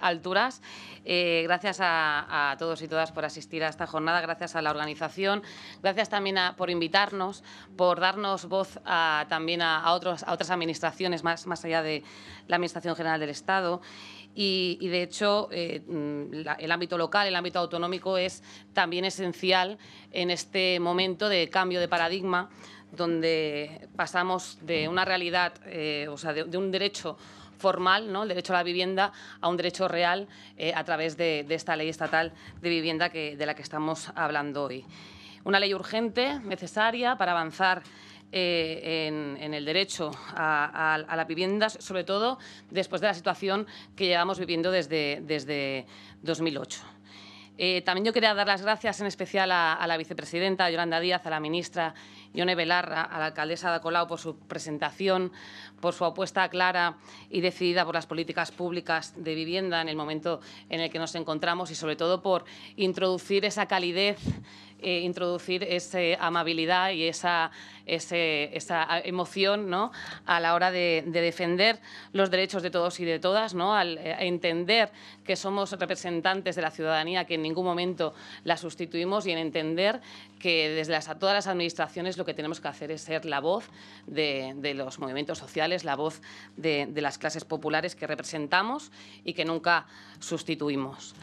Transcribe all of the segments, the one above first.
alturas. Eh, gracias a, todos y todas por asistir a esta jornada, gracias a la organización, gracias también por invitarnos, por darnos voz también a, otros, a otras administraciones más, más allá de la Administración General del Estado. Y, de hecho eh, mm, el ámbito local, el ámbito autonómico es también esencial en este momento de cambio de paradigma donde pasamos de una realidad, eh, o sea, de un derecho formal, ¿no? el derecho a la vivienda, a un derecho real eh, a través de, esta ley estatal de vivienda que, de la que estamos hablando hoy. Una ley urgente, necesaria para avanzar eh, en, el derecho a, la vivienda, sobre todo después de la situación que llevamos viviendo desde, desde 2008. Eh, también yo quería dar las gracias en especial a, la vicepresidenta Yolanda Díaz, a la ministra Ione Velarra, a la alcaldesa de por su presentación, por su apuesta clara y decidida por las políticas públicas de vivienda en el momento en el que nos encontramos y sobre todo por introducir esa calidez eh, introducir esa amabilidad y esa, esa emoción ¿no? a la hora de, defender los derechos de todos y de todas, ¿no? al eh, entender que somos representantes de la ciudadanía, que en ningún momento la sustituimos y en entender que desde todas las administraciones lo que tenemos que hacer es ser la voz de los movimientos sociales es la voz de, de las clases populares que representamos y que nunca sustituimos.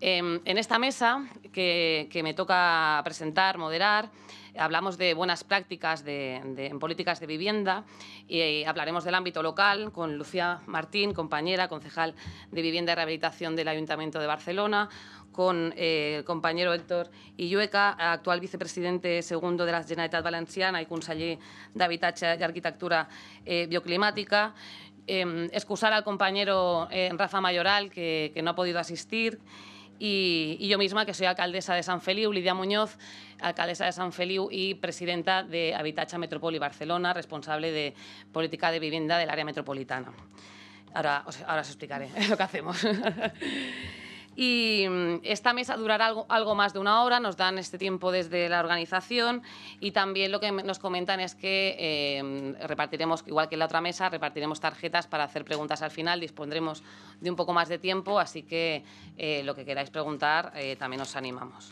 Em, en esta mesa que, me toca presentar, moderar, hablamos de buenas prácticas de, en políticas de vivienda y eh, hablaremos del ámbito local con Lucía Martín, compañera, concejal de Vivienda y Rehabilitación del Ayuntamiento de Barcelona, con el eh, compañero Héctor Illueca, actual vicepresidente segundo de la Generalitat Valenciana y conseller de Habitatge y Arquitectura eh, Bioclimática. Em, excusar al compañero Rafa Mayoral, que, que no ha podido asistir. Y, yo misma, que soy alcaldesa de San Feliu, Lidia Muñoz, alcaldesa de San Feliu y presidenta de Habitacha Metropoli Barcelona, responsable de política de vivienda del área metropolitana. Ahora ahora os explicaré lo que hacemos. Y mm, esta mesa durará algo, más de una hora, nos dan este tiempo desde la organización y también lo que nos comentan es que em, repartiremos, igual que en la otra mesa, repartiremos tarjetas para hacer preguntas al final, dispondremos de un poco más de tiempo, así que eh, lo que queráis preguntar eh, también os animamos.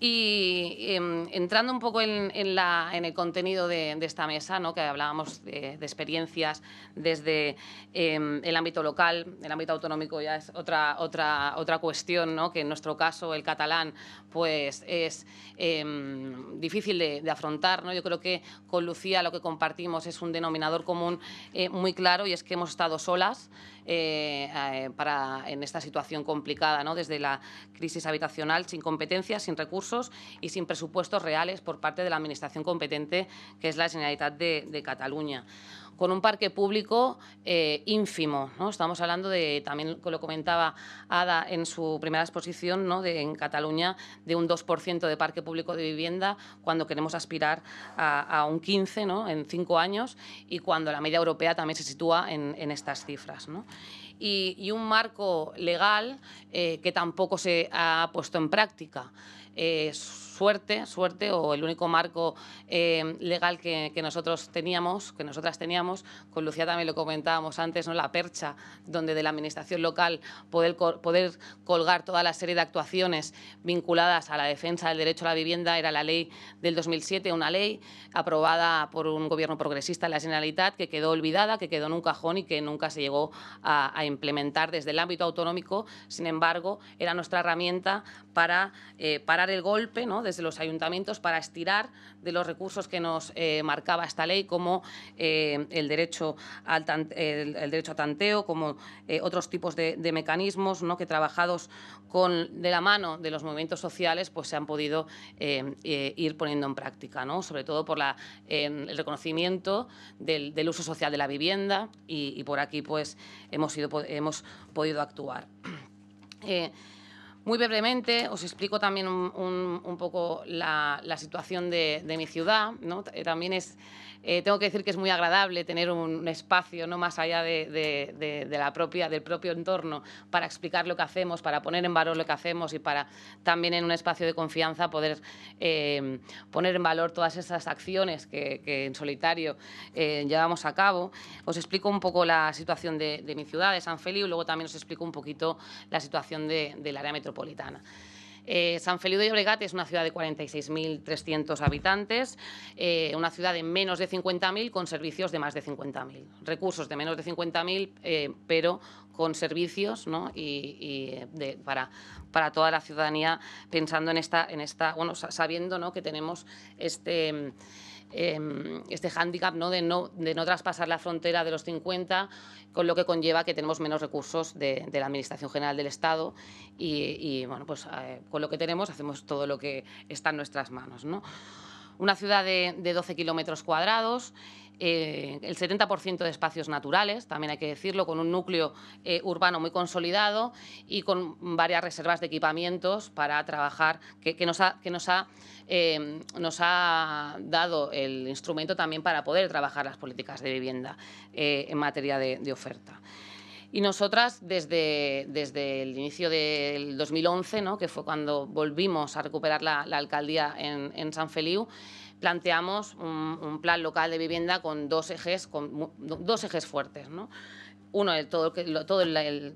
Y em, entrando un poco en, en, la, en el contenido de, esta mesa, ¿no? que hablábamos de, experiencias desde em, el ámbito local, el ámbito autonómico ya es otra, otra, otra cuestión, ¿no? que en nuestro caso el catalán pues, es em, difícil de, afrontar. ¿no? Yo creo que con Lucía lo que compartimos es un denominador común eh, muy claro y es que hemos estado solas. Eh, eh, para, en esta situación complicada, ¿no? desde la crisis habitacional, sin competencias, sin recursos y sin presupuestos reales por parte de la Administración competente, que es la Generalitat de, de Cataluña con un parque público eh, ínfimo. ¿no? Estamos hablando de, también lo comentaba Ada en su primera exposición, de, en Cataluña, de un 2% de parque público de vivienda, cuando queremos aspirar a, un 15% en cinco años y cuando la media europea también se sitúa en, estas cifras. Y, un marco legal eh, que tampoco se ha puesto en práctica. Eh, suerte, suerte o el único marco eh, legal que, nosotros teníamos, que nosotras teníamos, con Lucía también lo comentábamos antes, ¿no? la percha donde de la administración local poder, poder colgar toda la serie de actuaciones vinculadas a la defensa del derecho a la vivienda era la ley del 2007, una ley aprobada por un gobierno progresista en la Generalitat que quedó olvidada, que quedó en un cajón y que nunca se llegó a, implementar desde el ámbito autonómico. Sin embargo, era nuestra herramienta para eh, parar el golpe ¿no? de los ayuntamientos para estirar de los recursos que nos eh, marcaba esta ley, como eh, el, derecho al el, derecho a tanteo, como eh, otros tipos de, mecanismos ¿no? que trabajados con, de la mano de los movimientos sociales pues, se han podido ir poniendo en práctica, sobre todo por la, el reconocimiento del, uso social de la vivienda y, por aquí pues, hemos, hemos podido actuar. Muy brevemente os explico también un, poco la, situación de, mi ciudad. Eh, también es, eh, tengo que decir que es muy agradable tener un, espacio no más allá de, la propia, del propio entorno para explicar lo que hacemos, para poner en valor lo que hacemos y para también en un espacio de confianza poder eh, poner en valor todas esas acciones que, en solitario llevamos a cabo. Os explico un poco la situación de, mi ciudad, de San Feliu, y luego también os explico un poquito la situación del área metropolitana eh, San Feliu de Llobregat es una ciudad de 46.300 habitantes, eh, una ciudad de menos de 50.000 con servicios de más de 50.000, recursos de menos de 50.000, eh, pero con servicios y, para, para toda la ciudadanía pensando en esta, en esta bueno, sabiendo que tenemos este mm, Em, este hándicap ¿no? De, no, de no traspasar la frontera de los 50, con lo que conlleva que tenemos menos recursos de, la Administración General del Estado y, bueno, pues eh, con lo que tenemos hacemos todo lo que está en nuestras manos. Una ciudad de, de 12 kilómetros cuadrados. Eh, el 70% de espacios naturales, también hay que decirlo, con un núcleo eh, urbano muy consolidado y con varias reservas de equipamientos para trabajar, que, em, nos ha, dado el instrumento también para poder trabajar las políticas de vivienda eh, en materia de, oferta. Y nosotras, desde, desde el inicio del 2011, ¿no? que fue cuando volvimos a recuperar la, alcaldía en, en San Feliu, planteamos un, plan local de vivienda con dos ejes, con, dos ejes fuertes. Uno, todo, todo,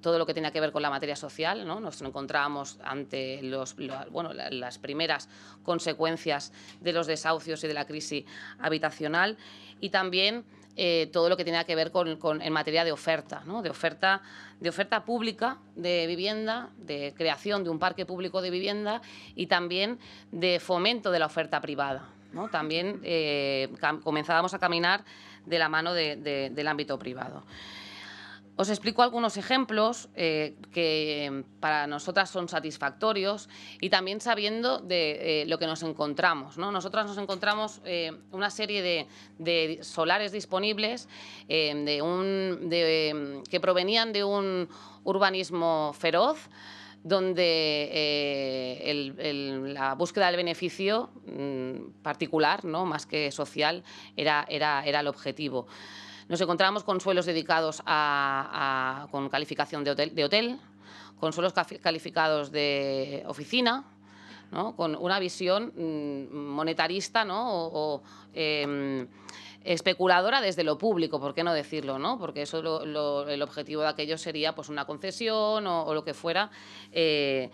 todo, lo que tenía que ver con la materia social. Nos encontrábamos ante las primeras consecuencias de los desahucios y de la crisis habitacional. Y también eh, todo lo que tenía que ver en materia de oferta, de oferta, de oferta pública de vivienda, de creación de un parque público de vivienda y también de fomento de la oferta privada. También eh, comenzábamos a caminar de la mano del ámbito privado. Os explico algunos ejemplos eh, que em, para nosotras son satisfactorios y también sabiendo de eh, lo que nos encontramos. Nosotras nos encontramos una serie de, solares disponibles em, em, que provenían de un urbanismo feroz donde eh, la búsqueda del beneficio mm, particular, ¿no? más que social, era, era, era el objetivo. Nos encontramos con suelos dedicados a, con calificación de hotel, de hotel, con suelos calificados de oficina, con una visión mm, monetarista ¿no? Em, especuladora desde lo público, ¿por qué no decirlo? ¿no? Porque eso el objetivo de aquello sería pues, una concesión o, lo que fuera. Eh,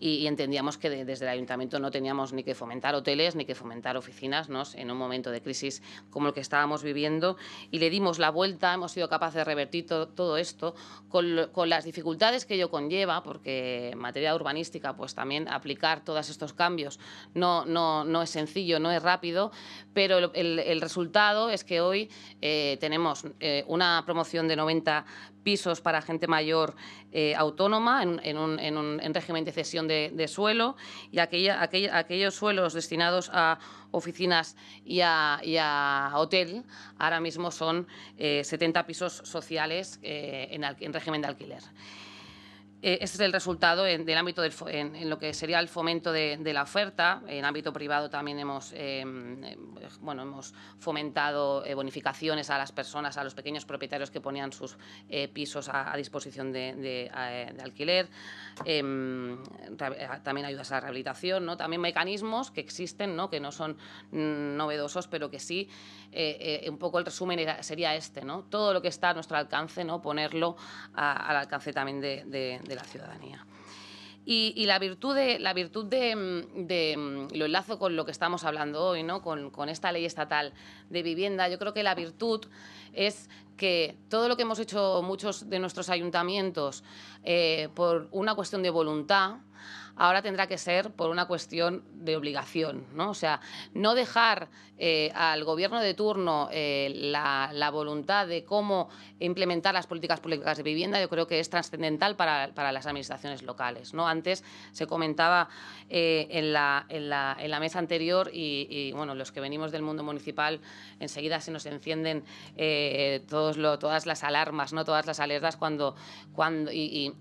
y, entendíamos que desde el ayuntamiento no teníamos ni que fomentar hoteles ni que fomentar oficinas en un momento de crisis como el que estábamos viviendo y le dimos la vuelta, hemos sido capaces de revertir todo esto con, las dificultades que ello conlleva, porque en materia urbanística pues también aplicar todos estos cambios no, no, no es sencillo, no es rápido, pero el, resultado es que hoy eh, tenemos eh, una promoción de 90 pisos para gente mayor eh, autónoma en, régimen de cesión de, suelo y aquellos suelos destinados a oficinas y a, hotel ahora mismo son 70 eh, pisos sociales eh, en régimen de alquiler. Este es el resultado en, del ámbito del, en, lo que sería el fomento de, la oferta. En ámbito privado también hemos, em, eh, bueno, hemos fomentado eh, bonificaciones a las personas, a los pequeños propietarios que ponían sus pisos a, disposición de, alquiler. Em, también ayudas a la rehabilitación, ¿no? También mecanismos que existen, ¿no? Que no son mm, novedosos, pero que sí, un poco el resumen sería este, ¿no? Todo lo que está a nuestro alcance, ¿no? Ponerlo al alcance también de de la ciudadanía. Y, la virtud, de, la virtud de, mm, mm, lo enlazo con lo que estamos hablando hoy, ¿no? Con, esta ley estatal de vivienda, yo creo que la virtud es que todo lo que hemos hecho muchos de nuestros ayuntamientos eh, por una cuestión de voluntad, ahora tendrá que ser por una cuestión de obligación, ¿no? O sea, no dejar eh, al gobierno de turno eh, la, voluntad de cómo implementar las políticas públicas de vivienda, yo creo que es trascendental para, las administraciones locales, ¿no? Antes se comentaba eh, en, la, en, la, mesa anterior y, bueno, los que venimos del mundo municipal enseguida se nos encienden todas las alarmas, ¿no? Todas las alertas cuando, cuando y,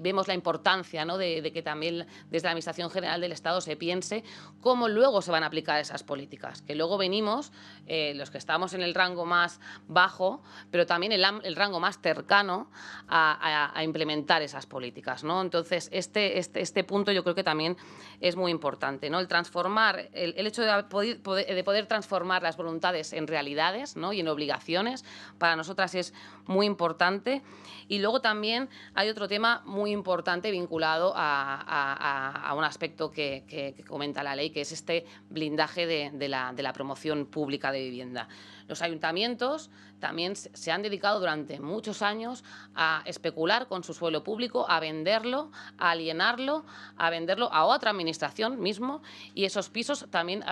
vemos la importancia, de, de que también desde la Administración General del Estado se piense cómo luego se van a aplicar esas políticas, que luego venimos, eh, los que estamos en el rango más bajo, pero también el, el rango más cercano a, implementar esas políticas. ¿no? Entonces, este, este, este punto yo creo que también es muy importante, ¿no? el transformar, el, el hecho de poder, de poder transformar las voluntades en realidades ¿no? y en obligaciones, para nosotras es muy importante. Y luego también hay otro tema muy importante vinculado a, a, un aspecto que, comenta la ley, que es este blindaje de, la, promoción pública de vivienda. Los ayuntamientos también se han dedicado durante muchos años a especular con su suelo público, a venderlo, a alienarlo, a venderlo a otra administración mismo y esos pisos también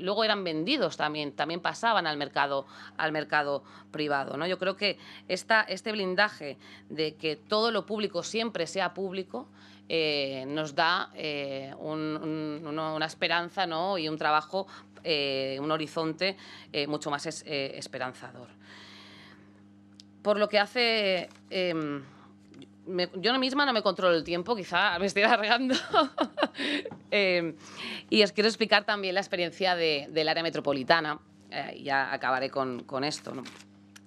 luego eran vendidos también, también pasaban al mercado, al mercado privado. ¿no? Yo creo que este blindaje de que todo lo público siempre sea público eh, nos da eh, una esperanza y un trabajo, eh, un horizonte mucho más esperanzador. Por lo que hace... Em, yo misma no me controlo el tiempo, quizá me estoy alargando. Em, y os quiero explicar también la experiencia del área metropolitana. ya acabaré con, esto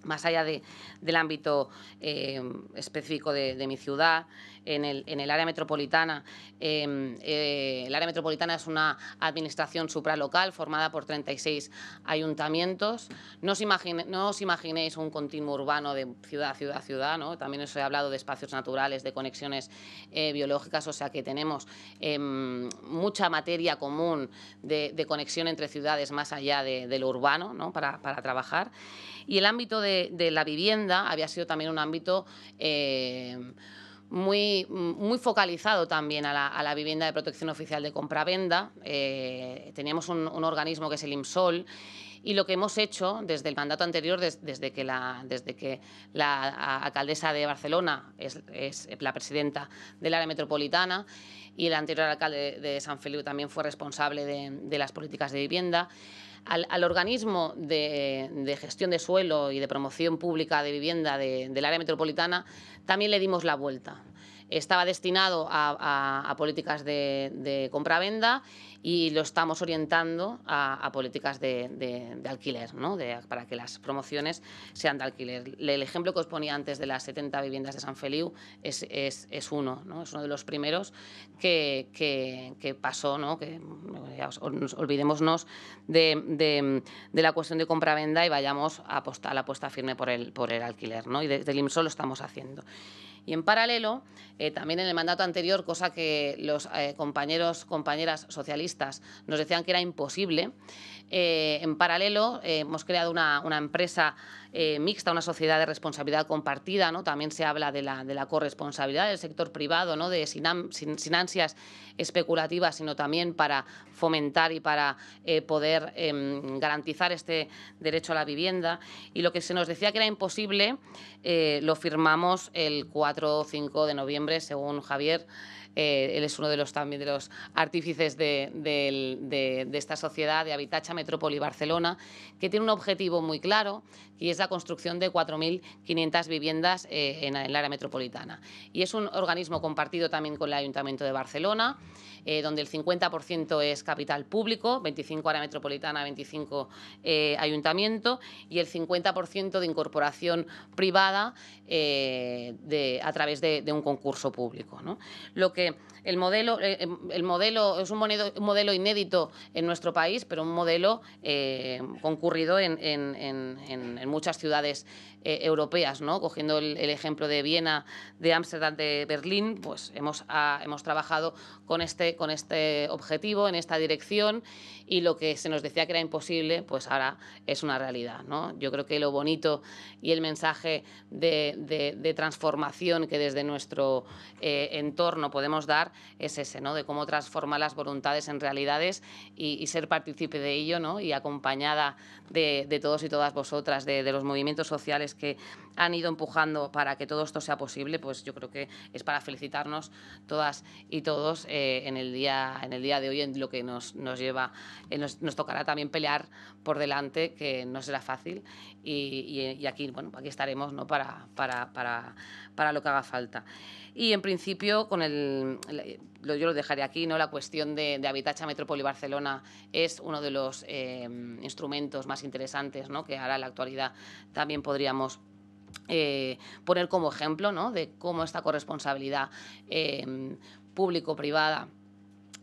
más allá del ámbito eh, específico de, mi ciudad, en el, área metropolitana. Eh, eh, el área metropolitana es una administración supralocal formada por 36 ayuntamientos. No os, no os imaginéis un continuo urbano de ciudad, ciudad, ciudad. ¿no? También os he hablado de espacios naturales, de conexiones biológicas, o sea que tenemos mucha materia común de, conexión entre ciudades más allá de, lo urbano para, para trabajar. Y el ámbito de, la vivienda había sido también un ámbito... Eh, muy, muy focalizado también a la, vivienda de protección oficial de compra Eh, teníamos un, organismo que es el IMSOL y lo que hemos hecho desde el mandato anterior, desde, que la, desde que la alcaldesa de Barcelona es, la presidenta del área metropolitana y el anterior alcalde de San Feliu también fue responsable de, de las políticas de vivienda, al, organismo de, gestión de suelo y de promoción pública de vivienda del área metropolitana, también le dimos la vuelta estaba destinado a, políticas de, compra-venda y lo estamos orientando a, políticas de, alquiler, para que las promociones sean de alquiler. El ejemplo que os ponía antes de las 70 viviendas de San Feliu es, uno, es uno de los primeros que, pasó, que olvidémonos de, la cuestión de compra-venda y vayamos a, la apuesta firme por el, alquiler. ¿no? Y desde el IMSO lo estamos haciendo. Y en paralelo, eh, también en el mandato anterior, cosa que los eh, compañeros, compañeras socialistas nos decían que era imposible, eh, en paralelo, eh, hemos creado una, empresa eh, mixta, una sociedad de responsabilidad compartida. ¿no? También se habla de la, corresponsabilidad del sector privado, ¿no? de sin, sin ansias especulativas, sino también para fomentar y para poder em, garantizar este derecho a la vivienda. Y lo que se nos decía que era imposible, lo firmamos el 4 o 5 de noviembre, según Javier. Eh, él es uno de los también de los artífices de, esta sociedad de Habitacha Metrópoli Barcelona, que tiene un objetivo muy claro y es la construcción de 4.500 viviendas eh, en, el área metropolitana. Y es un organismo compartido también con el Ayuntamiento de Barcelona, eh, donde el 50% es capital público, 25 área metropolitana, 25 ayuntamiento y el 50% de incorporación privada a través de, un concurso público. Lo que que El modelo, eh, em, el modelo es un modelo, inédito en nuestro país, pero un modelo eh, concurrido en, muchas ciudades eh, europeas. ¿no? Cogiendo el, ejemplo de Viena, de Ámsterdam, de Berlín, pues hemos, ah, hemos trabajado con este, con este objetivo, en esta dirección, y lo que se nos decía que era imposible, pues ahora es una realidad. Yo creo que lo bonito y el mensaje de, transformación que desde nuestro entorno podemos dar es ese, ¿no? de cómo transformar las voluntades en realidades y, ser partícipe de ello ¿no? y acompañada de, todos y todas vosotras, de, de los movimientos sociales que, han ido empujando para que todo esto sea posible, pues yo creo que es para felicitarnos todas y todos eh, en, el día, en el día de hoy, en lo que nos, nos lleva. Eh, nos, tocará también pelear por delante, que no será fácil, y, aquí, bueno, aquí estaremos ¿no? para, para, para, lo que haga falta. Y en principio, con el, yo lo dejaré aquí, ¿no? la cuestión de, de Habitacha Metrópoli Barcelona es uno de los eh, instrumentos más interesantes que ahora en la actualidad también podríamos eh, poner como ejemplo ¿no? de cómo esta corresponsabilidad em, público-privada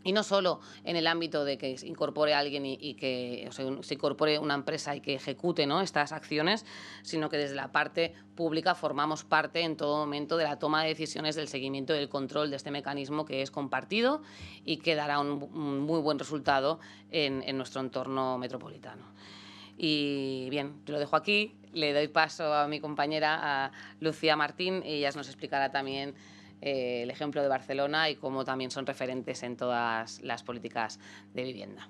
y no solo en el ámbito de que se incorpore alguien y, que se incorpore una empresa y que ejecute ¿no? estas acciones, sino que desde la parte pública formamos parte en todo momento de la toma de decisiones, del seguimiento y del control de este mecanismo que es compartido y que dará un, muy buen resultado en, en nuestro entorno metropolitano. Y bien, te lo dejo aquí le doy paso a mi compañera, a Lucía Martín, y ella nos explicará también eh, el ejemplo de Barcelona y cómo también son referentes en todas las políticas de vivienda.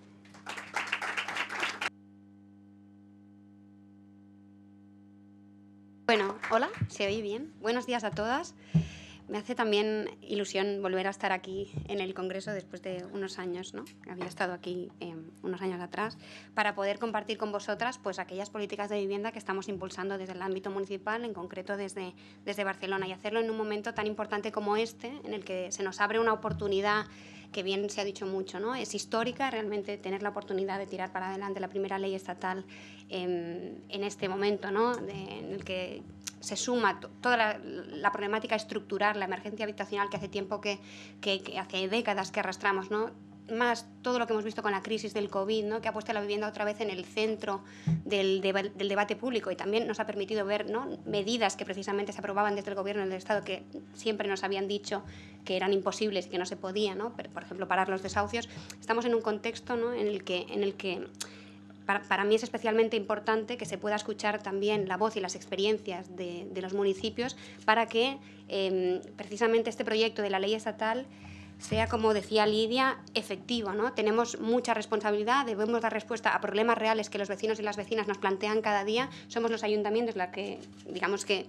Bueno, hola, ¿se oye bien? Buenos días a todas me hace también ilusión volver a estar aquí en el Congreso después de unos años, ¿no? Había estado aquí eh, unos años atrás, para poder compartir con vosotras pues, aquellas políticas de vivienda que estamos impulsando desde el ámbito municipal, en concreto desde, desde Barcelona, y hacerlo en un momento tan importante como este, en el que se nos abre una oportunidad que bien se ha dicho mucho, ¿no? Es histórica realmente tener la oportunidad de tirar para adelante la primera ley estatal em, en este momento, ¿no? en el que se suma toda la, problemática estructural, la emergencia habitacional que hace tiempo que, que, hace décadas que arrastramos, ¿no? más todo lo que hemos visto con la crisis del COVID, ¿no? que ha puesto la vivienda otra vez en el centro del, debate público y también nos ha permitido ver ¿no? medidas que precisamente se aprobaban desde el Gobierno del Estado que siempre nos habían dicho que eran imposibles y que no se podía, por ejemplo, parar los desahucios. Estamos en un contexto en el que... En el que para, mí es especialmente importante que se pueda escuchar también la voz y las experiencias de, los municipios para que em, precisamente este proyecto de la ley estatal sea, como decía Lidia, efectivo. ¿no? Tenemos mucha responsabilidad, debemos dar respuesta a problemas reales que los vecinos y las vecinas nos plantean cada día. Somos los ayuntamientos los que, digamos que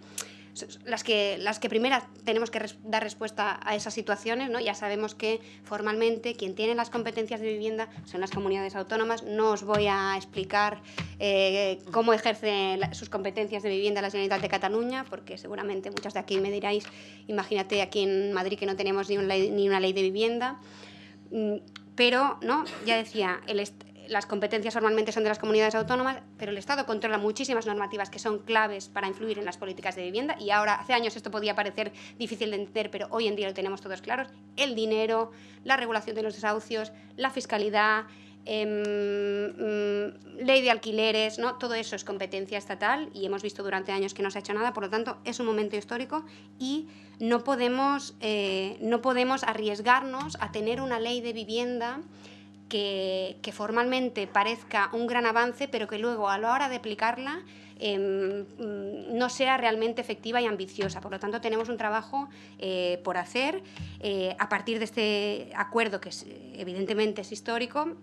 las que, las que primeras tenemos que dar respuesta a esas situaciones, ¿no? Ya sabemos que formalmente quien tiene las competencias de vivienda son las comunidades autónomas. No os voy a explicar eh, cómo ejerce sus competencias de vivienda la Generalitat de Cataluña, porque seguramente muchas de aquí me diréis, imagínate aquí en Madrid que no tenemos ni, una ley de vivienda. Mm, pero, ¿no? Ya decía, el, las competencias normalmente son de las comunidades autónomas, pero el Estado controla muchísimas normativas que son claves para influir en las políticas de vivienda y ahora, hace años esto podía parecer difícil de entender, pero hoy en día lo tenemos todos claros, el dinero, la regulación de los desahucios, la fiscalidad, em, mm, ley de alquileres, ¿no? todo eso es competencia estatal y hemos visto durante años que no se ha hecho nada, por lo tanto es un momento histórico y no podemos, eh, no podemos arriesgarnos a tener una ley de vivienda que, formalmente parezca un gran avance, pero que luego a la hora de aplicarla em, mm, no sea realmente efectiva y ambiciosa. Por lo tanto, tenemos un trabajo eh, por hacer eh, a partir de este acuerdo, que evidentemente es histórico,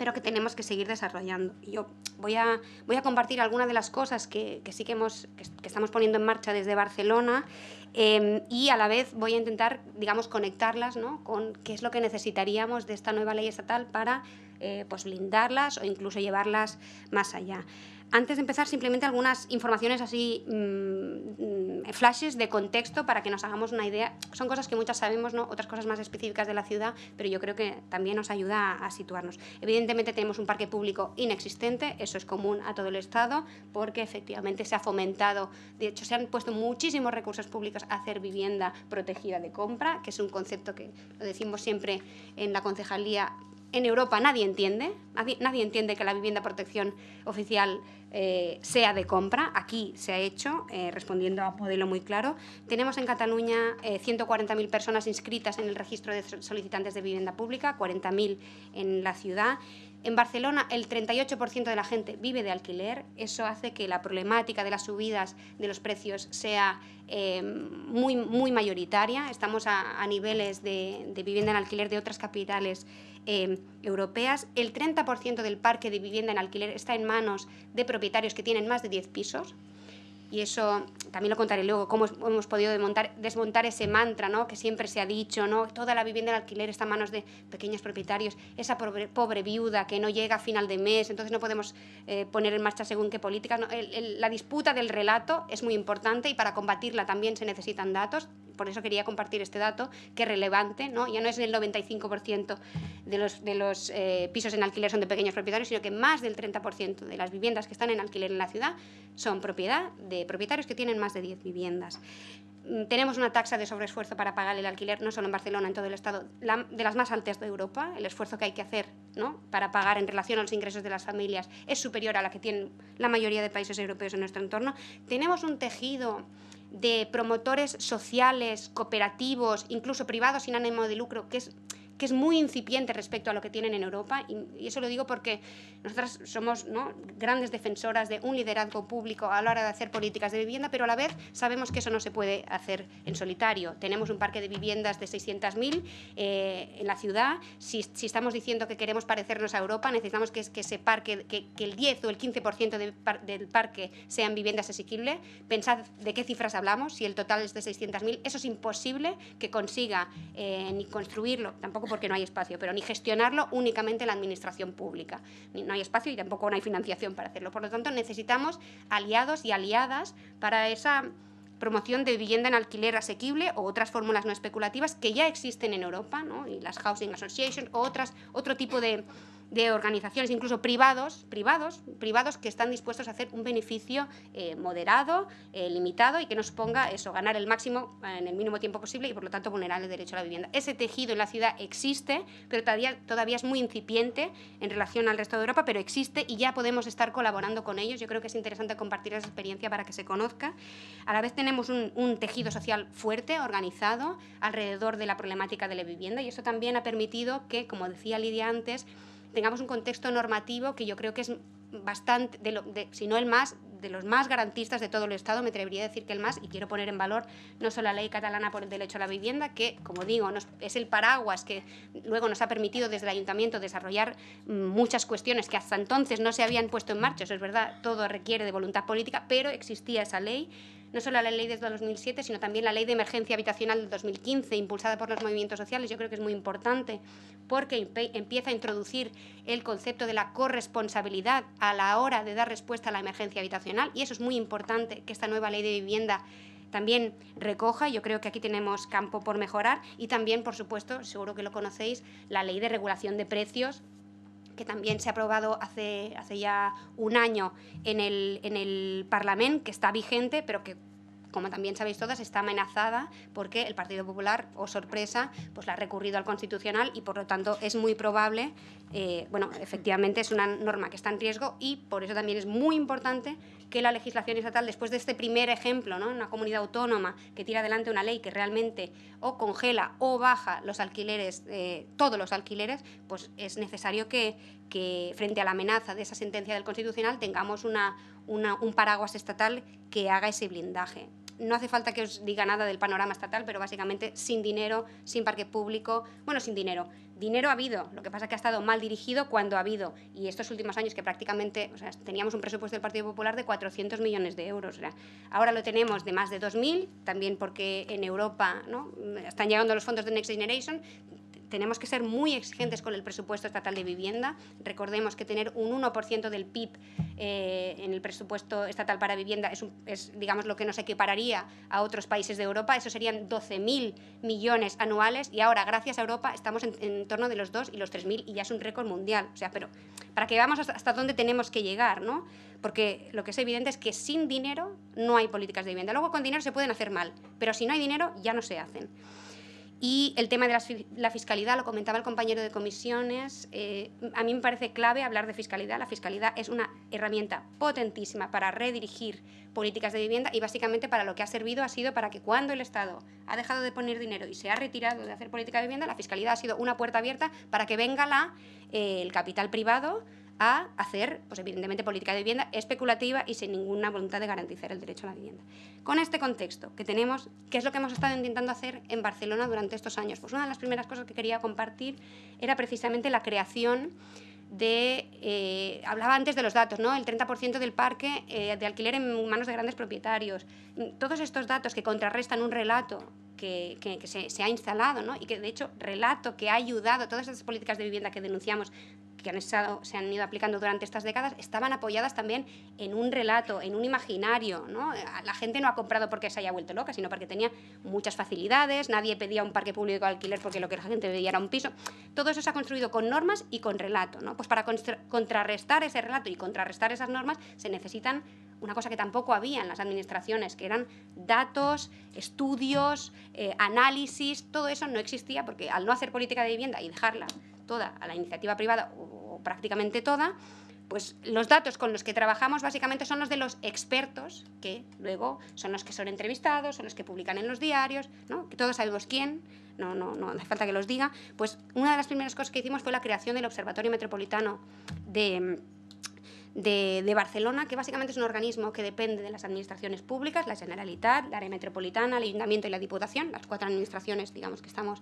pero que tenemos que seguir desarrollando. yo voy a, voy a compartir algunas de las cosas que, sí que, hemos, que, estamos poniendo en marcha desde Barcelona em, y a la vez voy a intentar, digamos, conectarlas con qué es lo que necesitaríamos de esta nueva ley estatal para eh, pues blindarlas o incluso llevarlas más allá. Antes de empezar, simplemente algunas informaciones así, mm, mm, flashes de contexto para que nos hagamos una idea. Son cosas que muchas sabemos, ¿no? otras cosas más específicas de la ciudad, pero yo creo que también nos ayuda a, situarnos. Evidentemente tenemos un parque público inexistente, eso es común a todo el Estado, porque efectivamente se ha fomentado, de hecho se han puesto muchísimos recursos públicos a hacer vivienda protegida de compra, que es un concepto que lo decimos siempre en la concejalía en Europa nadie entiende, nadie, nadie, entiende que la vivienda protección oficial eh, sea de compra, aquí se ha hecho, eh, respondiendo a un modelo muy claro. Tenemos en Cataluña 140.000 eh, personas inscritas en el registro de solicitantes de vivienda pública, 40.000 en la ciudad. En Barcelona el 38% de la gente vive de alquiler, eso hace que la problemática de las subidas de los precios sea muy, muy mayoritaria. Estamos a, niveles de, de, vivienda en alquiler de otras capitales Em, europeas. El 30% del parque de vivienda en alquiler está en manos de propietarios que tienen más de 10 pisos. Y eso también lo contaré luego, cómo hemos podido desmontar, ese mantra ¿no? que siempre se ha dicho, ¿no? toda la vivienda en alquiler está en manos de pequeños propietarios, esa pobre, viuda que no llega a final de mes, entonces no podemos eh, poner en marcha según qué políticas. la disputa del relato es muy importante y para combatirla también se necesitan datos por eso quería compartir este dato, que es relevante, ¿no? ya no es el 95% de los, de los eh, pisos en alquiler son de pequeños propietarios, sino que más del 30% de las viviendas que están en alquiler en la ciudad son propiedad de propietarios que tienen más de 10 viviendas. Mm, tenemos una tasa de sobreesfuerzo para pagar el alquiler, no solo en Barcelona, en todo el Estado, de las más altas de Europa. El esfuerzo que hay que hacer ¿no? para pagar en relación a los ingresos de las familias es superior a la que tienen la mayoría de países europeos en nuestro entorno. Tenemos un tejido de promotores sociales, cooperativos, incluso privados sin ánimo de lucro, que es que es muy incipiente respecto a lo que tienen en Europa. Y, eso lo digo porque nosotras somos grandes defensoras de un liderazgo público a la hora de hacer políticas de vivienda, pero a la vez sabemos que eso no se puede hacer en solitario. Tenemos un parque de viviendas de 600.000 eh, en la ciudad. Si, estamos diciendo que queremos parecernos a Europa, necesitamos que, que ese parque, que, el 10 o el 15% del parque sean viviendas asequibles. Pensad de qué cifras hablamos. Si el total es de 600.000, eso es imposible que consiga eh, ni construirlo, tampoco porque no hay espacio, pero ni gestionarlo únicamente la administración pública. No hay espacio y tampoco no hay financiación para hacerlo. Por lo tanto, necesitamos aliados y aliadas para esa promoción de vivienda en alquiler asequible o otras fórmulas no especulativas que ya existen en Europa, ¿no? y las housing associations o otras, otro tipo de, de organizaciones, incluso privados, privados, privados que están dispuestos a hacer un beneficio eh, moderado, eh, limitado y que nos ponga eso, ganar el máximo eh, en el mínimo tiempo posible y por lo tanto vulnerar el derecho a la vivienda. Ese tejido en la ciudad existe, pero todavía, todavía es muy incipiente en relación al resto de Europa, pero existe y ya podemos estar colaborando con ellos. Yo creo que es interesante compartir esa experiencia para que se conozca. A la vez tenemos un, un tejido social fuerte, organizado, alrededor de la problemática de la vivienda y eso también ha permitido que, como decía Lidia antes, tengamos un contexto normativo que yo creo que es bastante, de si no el más, de los más garantistas de todo el Estado, me atrevería a decir que el más, y quiero poner en valor no solo la ley catalana por el derecho a la vivienda, que, como digo, es el paraguas que luego nos ha permitido desde el ayuntamiento desarrollar mm, muchas cuestiones que hasta entonces no se habían puesto en marcha, eso es verdad, todo requiere de voluntad política, pero existía esa ley no solo la ley de 2007, sino también la ley de emergencia habitacional de 2015, impulsada por los movimientos sociales. Yo creo que es muy importante porque empieza a introducir el concepto de la corresponsabilidad a la hora de dar respuesta a la emergencia habitacional y eso es muy importante que esta nueva ley de vivienda también recoja. Yo creo que aquí tenemos campo por mejorar y también, por supuesto, seguro que lo conocéis, la ley de regulación de precios que también se ha aprobado hace, hace ya un año en el, en el Parlamento, que está vigente, pero que como también sabéis todas, está amenazada porque el Partido Popular, o oh sorpresa, pues la ha recurrido al Constitucional y por lo tanto es muy probable, eh, bueno, efectivamente es una norma que está en riesgo y por eso también es muy importante que la legislación estatal, después de este primer ejemplo, ¿no? una comunidad autónoma que tira adelante una ley que realmente o congela o baja los alquileres, eh, todos los alquileres, pues es necesario que, que frente a la amenaza de esa sentencia del Constitucional tengamos una, una, un paraguas estatal que haga ese blindaje no hace falta que os diga nada del panorama estatal, pero básicamente sin dinero, sin parque público, bueno, sin dinero. Dinero ha habido, lo que pasa es que ha estado mal dirigido cuando ha habido. Y estos últimos años que prácticamente o teníamos un presupuesto del Partido Popular de 400 millones de euros. ahora lo tenemos de más de 2.000, también porque en Europa ¿no? están llegando los fondos de Next Generation, tenemos que ser muy exigentes con el presupuesto estatal de vivienda. Recordemos que tener un 1% del PIB eh, en el presupuesto estatal para vivienda es, digamos, lo que nos equipararía a otros países de Europa. Eso serían 12.000 millones anuales y ahora, gracias a Europa, estamos en, torno de los 2 y los 3.000 y ya es un récord mundial. O sea, pero para que veamos hasta, hasta dónde tenemos que llegar, ¿no? Porque lo que es evidente es que sin dinero no hay políticas de vivienda. Luego con dinero se pueden hacer mal, pero si no hay dinero ya no se hacen. Y el tema de la, fiscalidad, lo comentaba el compañero de comisiones, eh, a mí me parece clave hablar de fiscalidad. La fiscalidad es una herramienta potentísima para redirigir políticas de vivienda y básicamente para lo que ha servido ha sido para que cuando el Estado ha dejado de poner dinero y se ha retirado de hacer política de vivienda, la fiscalidad ha sido una puerta abierta para que venga la, eh, el capital privado a hacer, pues evidentemente, política de vivienda especulativa y sin ninguna voluntad de garantizar el derecho a la vivienda. Con este contexto que tenemos, ¿qué es lo que hemos estado intentando hacer en Barcelona durante estos años? Pues una de las primeras cosas que quería compartir era precisamente la creación de, eh, hablaba antes de los datos, ¿no? el 30% del parque eh, de alquiler en manos de grandes propietarios. Todos estos datos que contrarrestan un relato que, se, ha instalado ¿no? y que de hecho relato que ha ayudado, a todas esas políticas de vivienda que denunciamos que han estado, se han ido aplicando durante estas décadas estaban apoyadas también en un relato, en un imaginario. ¿no? La gente no ha comprado porque se haya vuelto loca, sino porque tenía muchas facilidades, nadie pedía un parque público alquiler porque lo que la gente pedía era un piso. Todo eso se ha construido con normas y con relato. ¿no? Pues para contrarrestar ese relato y contrarrestar esas normas se necesitan una cosa que tampoco había en las administraciones, que eran datos, estudios, eh, análisis, todo eso no existía porque al no hacer política de vivienda y dejarla toda a la iniciativa privada o, prácticamente toda, pues los datos con los que trabajamos básicamente son los de los expertos, que luego son los que son entrevistados, son los que publican en los diarios, que todos sabemos quién, no, no, no hace falta que los diga. Pues una de las primeras cosas que hicimos fue la creación del Observatorio Metropolitano de de, Barcelona, que básicamente es un organismo que depende de las administraciones públicas, la Generalitat, la área metropolitana, el Ayuntamiento y la Diputación, las cuatro administraciones, digamos, que estamos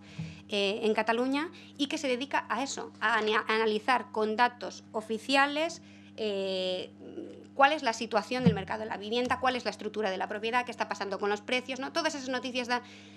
eh, en Cataluña, y que se dedica a eso, a analizar con datos oficiales, eh, cuál es la situación del mercado de la vivienda, cuál es la estructura de la propiedad, qué está pasando con los precios, ¿no? Todas esas noticias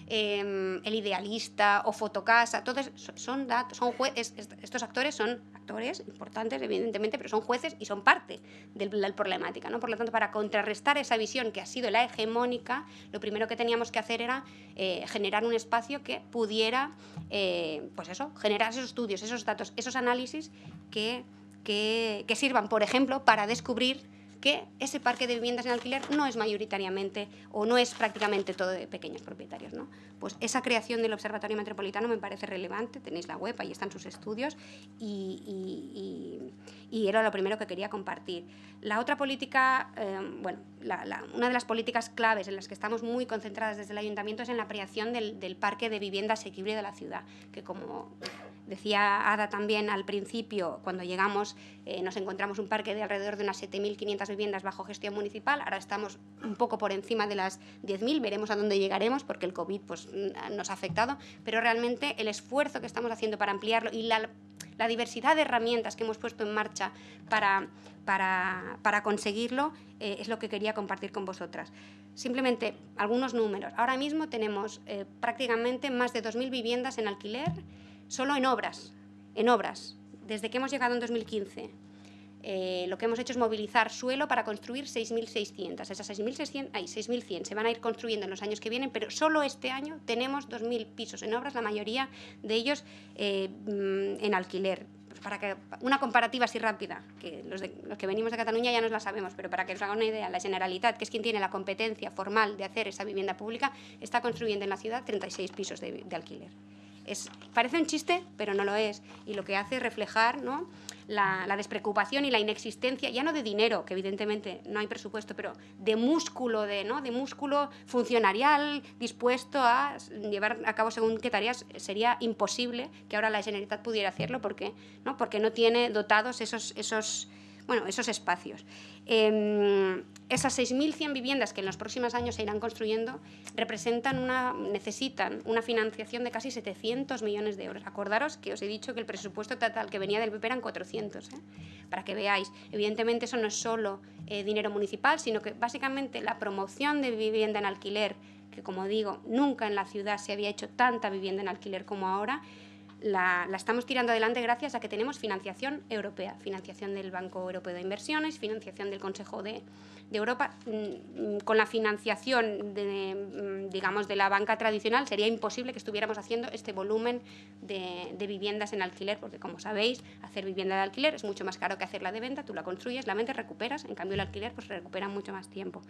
em, el idealista o fotocasa, todos son datos, son jueces, estos actores son actores importantes, evidentemente, pero son jueces y son parte de la problemática, ¿no? Por lo tanto, para contrarrestar esa visión que ha sido la hegemónica, lo primero que teníamos que hacer era eh, generar un espacio que pudiera, eh, pues eso, generar esos estudios, esos datos, esos análisis que que, sirvan, por ejemplo, para descubrir que ese parque de viviendas en alquiler no es mayoritariamente o no es prácticamente todo de pequeños propietarios. ¿no? Pues esa creación del Observatorio Metropolitano me parece relevante, tenéis la web, ahí están sus estudios y, era lo primero que quería compartir. La otra política, em, bueno, una de las políticas claves en las que estamos muy concentradas desde el ayuntamiento es en la creación del, parque de viviendas equilibrio de la ciudad, que como Decía Ada también al principio, cuando llegamos, eh, nos encontramos un parque de alrededor de unas 7.500 viviendas bajo gestión municipal. Ahora estamos un poco por encima de las 10.000. Veremos a dónde llegaremos porque el COVID pues, mm, nos ha afectado. Pero realmente el esfuerzo que estamos haciendo para ampliarlo y la, diversidad de herramientas que hemos puesto en marcha para, para, conseguirlo eh, es lo que quería compartir con vosotras. Simplemente algunos números. Ahora mismo tenemos eh, prácticamente más de 2.000 viviendas en alquiler solo en obras, en obras, desde que hemos llegado en 2015. Eh, lo que hemos hecho es movilizar suelo para construir 6.600. Esas 6.100 se van a ir construyendo en los años que vienen, pero solo este año tenemos 2.000 pisos en obras, la mayoría de ellos eh, en alquiler. Pues para que una comparativa así rápida, que los, que venimos de Cataluña ya nos la sabemos, pero para que os haga una idea, la Generalitat, que es quien tiene la competencia formal de hacer esa vivienda pública, está construyendo en la ciudad 36 pisos de alquiler parece un chiste, pero no lo es. Y lo que hace es reflejar ¿no? la, despreocupación y la inexistencia, ya no de dinero, que evidentemente no hay presupuesto, pero de músculo, de, ¿no? de músculo funcionarial dispuesto a llevar a cabo según qué tareas sería imposible que ahora la Generalitat pudiera hacerlo porque no, porque no tiene dotados esos, esos, bueno, esos espacios. Em, esas 6.100 viviendas que en los próximos años se irán construyendo representan una, necesitan una financiación de casi 700 millones de euros. Acordaros que os he dicho que el presupuesto total que venía del PP e eran 400, ¿eh? para que veáis. Evidentemente eso no es solo eh, dinero municipal, sino que básicamente la promoción de vivienda en alquiler, que como digo, nunca en la ciudad se había hecho tanta vivienda en alquiler como ahora, la, estamos tirando adelante gracias a que tenemos financiación europea, financiación del Banco Europeo de Inversiones, financiación del Consejo de, de Europa, mm, mm, con la financiación, de, mm, digamos, de la banca tradicional, sería imposible que estuviéramos haciendo este volumen de, viviendas en alquiler, porque como sabéis, hacer vivienda de alquiler es mucho más caro que hacerla de venta, tú la construyes, la vendes, recuperas, en cambio el alquiler pues recupera mucho más tiempo.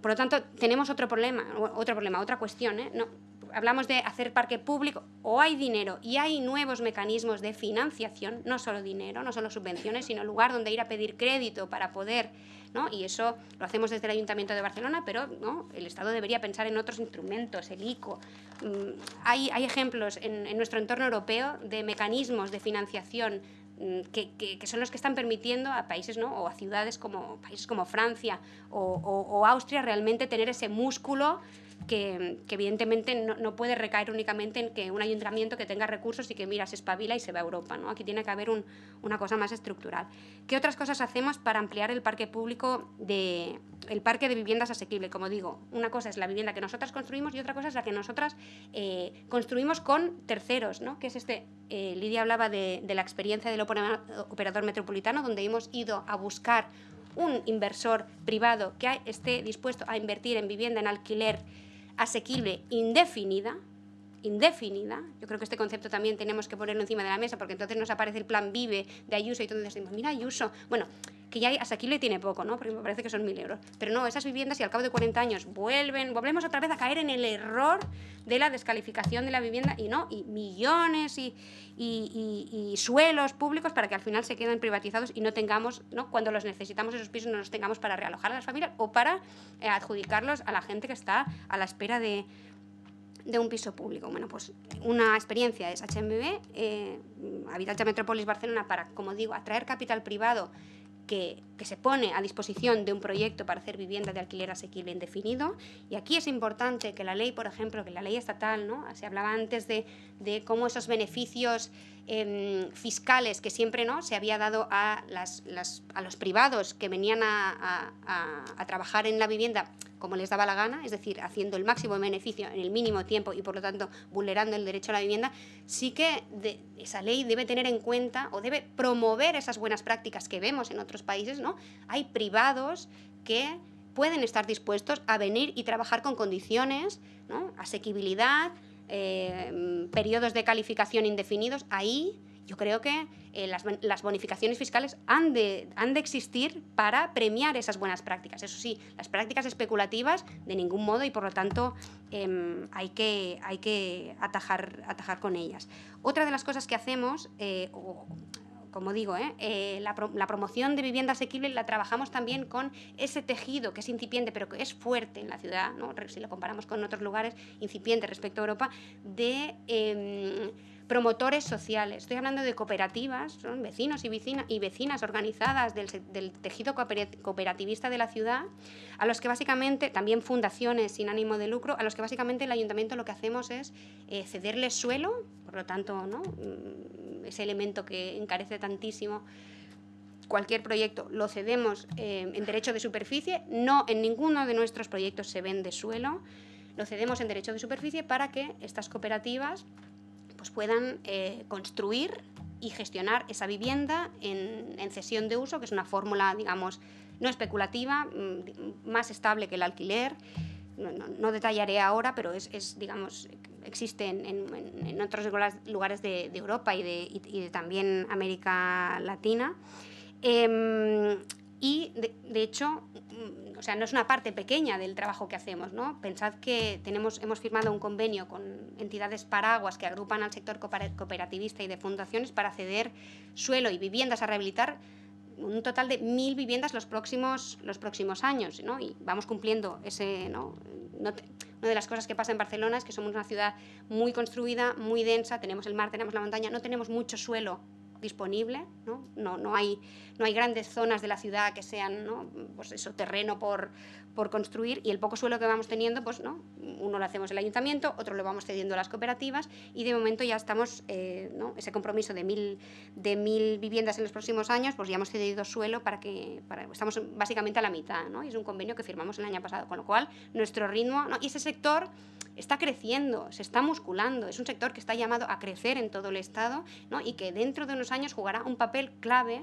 Por lo tanto, tenemos otro problema, otro problema, otra cuestión, ¿eh? No, hablamos de hacer parque público, o hay dinero y hay nuevos mecanismos de financiación, no solo dinero, no solo subvenciones, sino lugar donde ir a pedir crédito para poder ¿no? Y eso lo hacemos desde el Ayuntamiento de Barcelona, pero ¿no? el Estado debería pensar en otros instrumentos, el ICO. Mm, hay, ejemplos en, nuestro entorno europeo de mecanismos de financiación mm, que, son los que están permitiendo a países ¿no? o a ciudades como países como Francia o Austria realmente tener ese músculo que, evidentemente no, puede recaer únicamente en que un ayuntamiento que tenga recursos y que mira, se espabila y se va a Europa. ¿no? Aquí tiene que haber un, una cosa más estructural. ¿Qué otras cosas hacemos para ampliar el parque público, de, el parque de viviendas asequible? Como digo, una cosa es la vivienda que nosotras construimos y otra cosa es la que nosotras eh, construimos con terceros, ¿no? que es este, eh, Lidia hablaba de, de la experiencia del operador metropolitano, donde hemos ido a buscar un inversor privado que esté dispuesto a invertir en vivienda en alquiler asequible indefinida, indefinida. Yo creo que este concepto también tenemos que ponerlo encima de la mesa porque entonces nos aparece el plan Vive de Ayuso y entonces decimos, mira Ayuso, bueno, que ya hasta aquí le tiene poco, ¿no? Porque me parece que son mil euros. Pero no, esas viviendas si al cabo de 40 años vuelven, volvemos otra vez a caer en el error de la descalificación de la vivienda y no, y millones y, y, suelos públicos para que al final se queden privatizados y no tengamos, ¿no? Cuando los necesitamos esos pisos no los tengamos para realojar a las familias o para eh, adjudicarlos a la gente que está a la espera de un piso público. Bueno, pues una experiencia es HMB, eh, Habitat Metropolis Barcelona, para, como digo, atraer capital privado que, se pone a disposición de un proyecto para hacer vivienda de alquiler asequible indefinido. Y aquí es importante que la ley, por ejemplo, que la ley estatal, ¿no? se hablaba antes de, de cómo esos beneficios Em, fiscales que siempre ¿no? se había dado a, los privados que venían a, trabajar en la vivienda como les daba la gana, es decir, haciendo el máximo beneficio en el mínimo tiempo y por lo tanto vulnerando el derecho a la vivienda, sí que esa ley debe tener en cuenta o debe promover esas buenas prácticas que vemos en otros países. ¿no? Hay privados que pueden estar dispuestos a venir y trabajar con condiciones, ¿no? asequibilidad, Em, periodos de calificación indefinidos, ahí yo creo que eh, las, bonificaciones fiscales han de, han de existir para premiar esas buenas prácticas. Eso sí, las prácticas especulativas de ningún modo y por lo tanto em, hay que, hay que atajar, atajar con ellas. Otra de las cosas que hacemos, eh, como digo, ¿eh? Eh, la, promoción de vivienda asequible la trabajamos también con ese tejido que es incipiente, pero que es fuerte en la ciudad, si lo comparamos con otros lugares, incipiente respecto a Europa, de em, promotores sociales, estoy hablando de cooperativas, son vecinos y, y vecinas organizadas del, tejido cooperativista de la ciudad, a los que básicamente, también fundaciones sin ánimo de lucro, a los que básicamente el ayuntamiento lo que hacemos es eh, cederles suelo, por lo tanto, ¿no? Mm, ese elemento que encarece tantísimo cualquier proyecto lo cedemos eh, en derecho de superficie, no en ninguno de nuestros proyectos se vende suelo, lo cedemos en derecho de superficie para que estas cooperativas pues, puedan eh, construir y gestionar esa vivienda en, cesión de uso, que es una fórmula, digamos, no especulativa, mm, más estable que el alquiler. No, detallaré ahora, pero es, digamos, existe en, otros lugares de, Europa y de, de, también América Latina. Em, y de, hecho, mm, o sea, no es una parte pequeña del trabajo que hacemos, ¿no? Pensad que tenemos, hemos firmado un convenio con entidades paraguas que agrupan al sector cooperativista y de fundaciones para ceder suelo y viviendas a rehabilitar un total de mil viviendas los próximos, los próximos años, Y vamos cumpliendo ese, ¿no? una de las cosas que pasa en Barcelona es que somos una ciudad muy construida, muy densa, tenemos el mar, tenemos la montaña, no tenemos mucho suelo disponible, ¿no? No, no, hay, no hay grandes zonas de la ciudad que sean pues eso, terreno por, por construir y el poco suelo que vamos teniendo, pues no, uno lo hacemos el ayuntamiento, otro lo vamos cediendo a las cooperativas y de momento ya estamos, eh, ¿no? ese compromiso de mil, de mil viviendas en los próximos años, pues ya hemos cedido suelo para que, estamos básicamente a la mitad, ¿no? Y es un convenio que firmamos el año pasado, con lo cual nuestro ritmo, y ese sector está creciendo, se está musculando, es un sector que está llamado a crecer en todo el Estado ¿no? y que dentro de unos años jugará un papel clave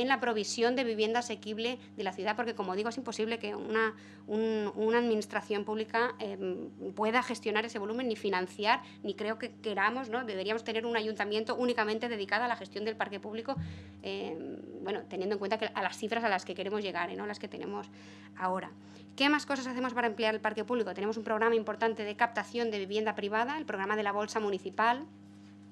en la provisión de vivienda asequible de la ciudad, porque como digo, es imposible que una, una administración pública em, pueda gestionar ese volumen ni financiar, ni creo que queramos, ¿no? Deberíamos tener un ayuntamiento únicamente dedicado a la gestión del parque público, em, bueno, teniendo en cuenta que a las cifras a las que queremos llegar, ¿eh? las que tenemos ahora. ¿Qué más cosas hacemos para emplear el parque público? Tenemos un programa importante de captación de vivienda privada, el programa de la Bolsa Municipal,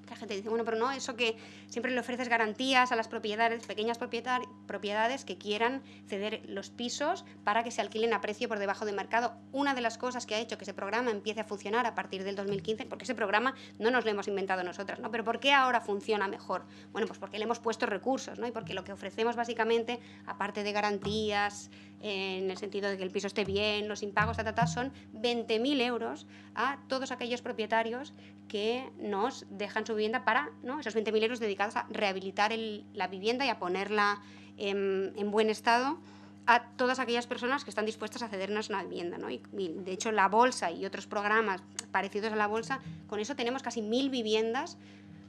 la gente dice, bueno, pero no, eso que siempre le ofreces garantías a las propiedades, pequeñas propiedades que quieran ceder los pisos para que se alquilen a precio por debajo de mercado. Una de las cosas que ha hecho que ese programa empiece a funcionar a partir del 2015, porque ese programa no nos lo hemos inventado nosotras, ¿no? Pero ¿por qué ahora funciona mejor? Bueno, pues porque le hemos puesto recursos, ¿no? Y porque lo que ofrecemos básicamente, aparte de garantías, en el sentido de que el piso esté bien, los impagos, son 20.000 euros a todos aquellos propietarios que nos dejan su vivienda para esos 20.000 euros dedicados a rehabilitar la vivienda y a ponerla en, buen estado a todas aquellas personas que están dispuestas a cedernos una vivienda. de hecho, la bolsa y otros programas parecidos a la bolsa, con eso tenemos casi mil viviendas,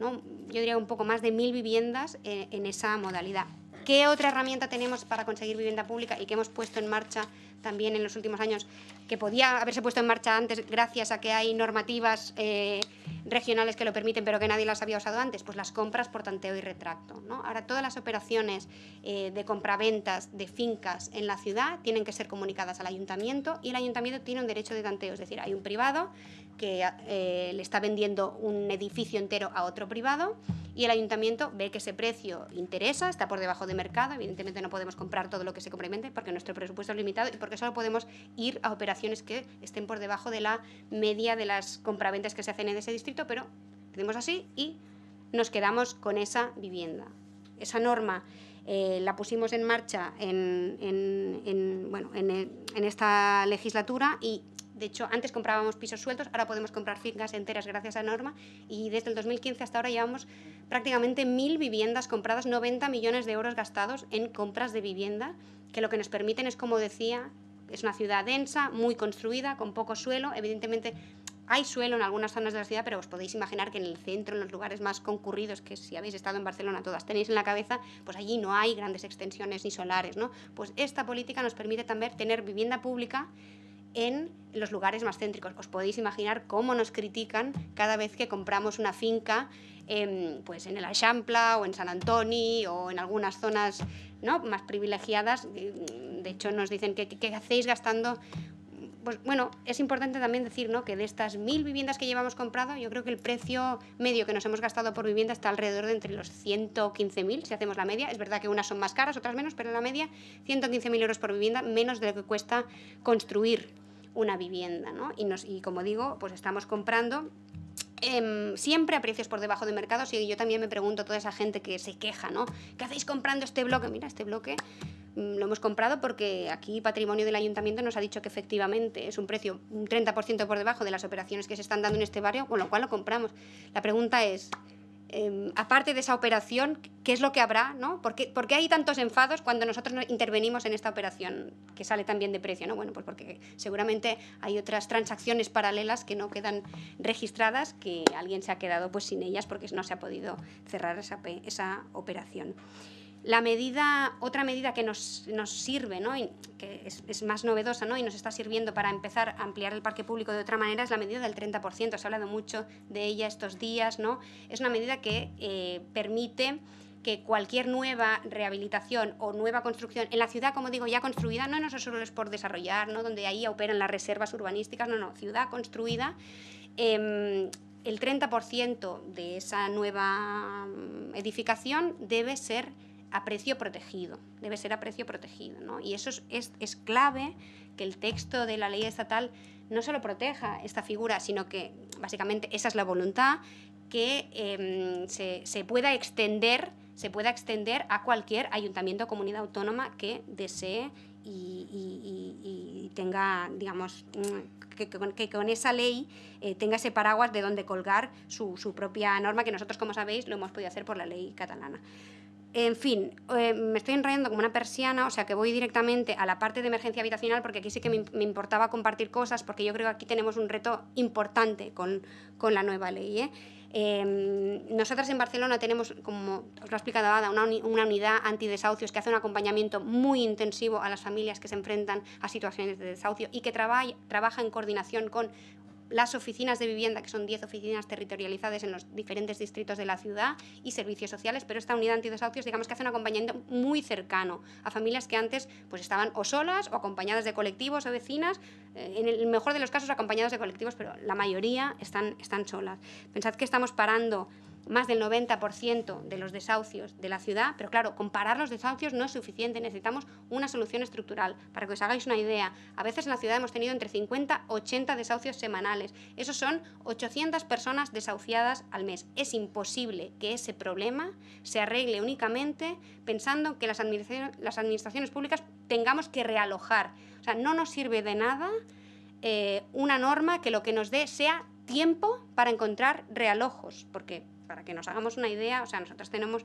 yo diría un poco más de mil viviendas eh, en esa modalidad. ¿Qué otra herramienta tenemos para conseguir vivienda pública y que hemos puesto en marcha también en los últimos años, que podía haberse puesto en marcha antes gracias a que hay normativas eh, regionales que lo permiten, pero que nadie las había usado antes? Pues las compras por tanteo y retracto. Ahora todas las operaciones eh, de compraventas de fincas en la ciudad tienen que ser comunicadas al ayuntamiento y el ayuntamiento tiene un derecho de tanteo, es decir, hay un privado que eh, le está vendiendo un edificio entero a otro privado y el ayuntamiento ve que ese precio interesa, está por debajo de mercado, evidentemente no podemos comprar todo lo que se compra vende porque nuestro presupuesto es limitado y porque solo podemos ir a operaciones que estén por debajo de la media de las compraventas que se hacen en ese distrito, pero tenemos así y nos quedamos con esa vivienda. Esa norma eh, la pusimos en marcha en esta legislatura y de hecho, antes comprábamos pisos sueltos, ahora podemos comprar fincas enteras gracias a Norma y desde el 2015 hasta ahora llevamos prácticamente mil viviendas compradas, 90 millones de euros gastados en compras de vivienda, que lo que nos permiten es, como decía, es una ciudad densa, muy construida, con poco suelo, evidentemente hay suelo en algunas zonas de la ciudad, pero os podéis imaginar que en el centro, en los lugares más concurridos, que si habéis estado en Barcelona todas tenéis en la cabeza, pues allí no hay grandes extensiones ni solares, ¿no? Pues esta política nos permite también tener vivienda pública en los lugares más céntricos. Os podéis imaginar cómo nos critican cada vez que compramos una finca em, pues en el Eixample o en San Antonio o en algunas zonas ¿no? más privilegiadas. Eh, de hecho, nos dicen que, hacéis gastando pues bueno, es importante también decir ¿no? que de estas mil viviendas que llevamos comprado, yo creo que el precio medio que nos hemos gastado por vivienda está alrededor de entre los 115.000, si hacemos la media. Es verdad que unas son más caras, otras menos, pero en la media 115.000 euros por vivienda, menos de lo que cuesta construir una vivienda. ¿no? Y, nos, y como digo, pues estamos comprando em, siempre a precios por debajo de mercado. Y yo también me pregunto a toda esa gente que se queja, ¿no? ¿Qué hacéis comprando este bloque? Mira, este bloque mm, lo hemos comprado porque aquí Patrimonio del Ayuntamiento nos ha dicho que efectivamente es un precio un 30% por debajo de las operaciones que se están dando en este barrio, con lo cual lo compramos. La pregunta es, Em, aparte de esa operación, ¿qué es lo que habrá? ¿no? ¿Por qué, hay tantos enfados cuando nosotros intervenimos en esta operación que sale también de precio? ¿no? Bueno, pues porque seguramente hay otras transacciones paralelas que no quedan registradas, que alguien se ha quedado pues, sin ellas porque no se ha podido cerrar esa, esa operación. La medida, otra medida que nos, nos sirve, ¿no? que es, más novedosa ¿no? y nos está sirviendo para empezar a ampliar el parque público de otra manera, es la medida del 30%. Se ha hablado mucho de ella estos días. ¿no? Es una medida que eh, permite que cualquier nueva rehabilitación o nueva construcción en la ciudad, como digo, ya construida, no no solo es por desarrollar, ¿no? donde ahí operan las reservas urbanísticas, no, no, ciudad construida. Em, el 30% de esa nueva mm, edificación debe ser a precio protegido, debe ser a precio protegido. Y eso es, clave que el texto de la ley estatal no solo proteja esta figura, sino que básicamente esa es la voluntad que em, se, pueda extender se pueda extender a cualquier ayuntamiento o comunidad autónoma que desee y, tenga, digamos, que, con esa ley eh, tenga ese paraguas de donde colgar su, su propia norma, que nosotros, como sabéis, lo hemos podido hacer por la ley catalana. En fin, eh, me estoy enrollando como una persiana, o sea que voy directamente a la parte de emergencia habitacional porque aquí sí que me, importaba compartir cosas porque yo creo que aquí tenemos un reto importante con, la nueva ley. Nosotros ¿eh? em, nosotras en Barcelona tenemos, como os lo ha explicado Ada, una, unidad antidesahucios que hace un acompañamiento muy intensivo a las familias que se enfrentan a situaciones de desahucio y que trabaja en coordinación con las oficinas de vivienda, que son 10 oficinas territorializadas en los diferentes distritos de la ciudad, y servicios sociales, pero esta unidad antidesahucios digamos que hace un acompañamiento muy cercano a familias que antes pues estaban o solas o acompañadas de colectivos o vecinas, eh, en el mejor de los casos acompañadas de colectivos, pero la mayoría están, están solas. Pensad que estamos parando más del 90% de los desahucios de la ciudad, pero claro, comparar los desahucios no es suficiente, necesitamos una solución estructural. Para que os hagáis una idea, a veces en la ciudad hemos tenido entre 50 y 80 desahucios semanales. Esos son 800 personas desahuciadas al mes. Es imposible que ese problema se arregle únicamente pensando que las, administraciones, las públicas tengamos que realojar. O sea, no nos sirve de nada eh, una norma que lo que nos dé sea tiempo para encontrar realojos, porque para que nos hagamos una idea, o sea, nosotros tenemos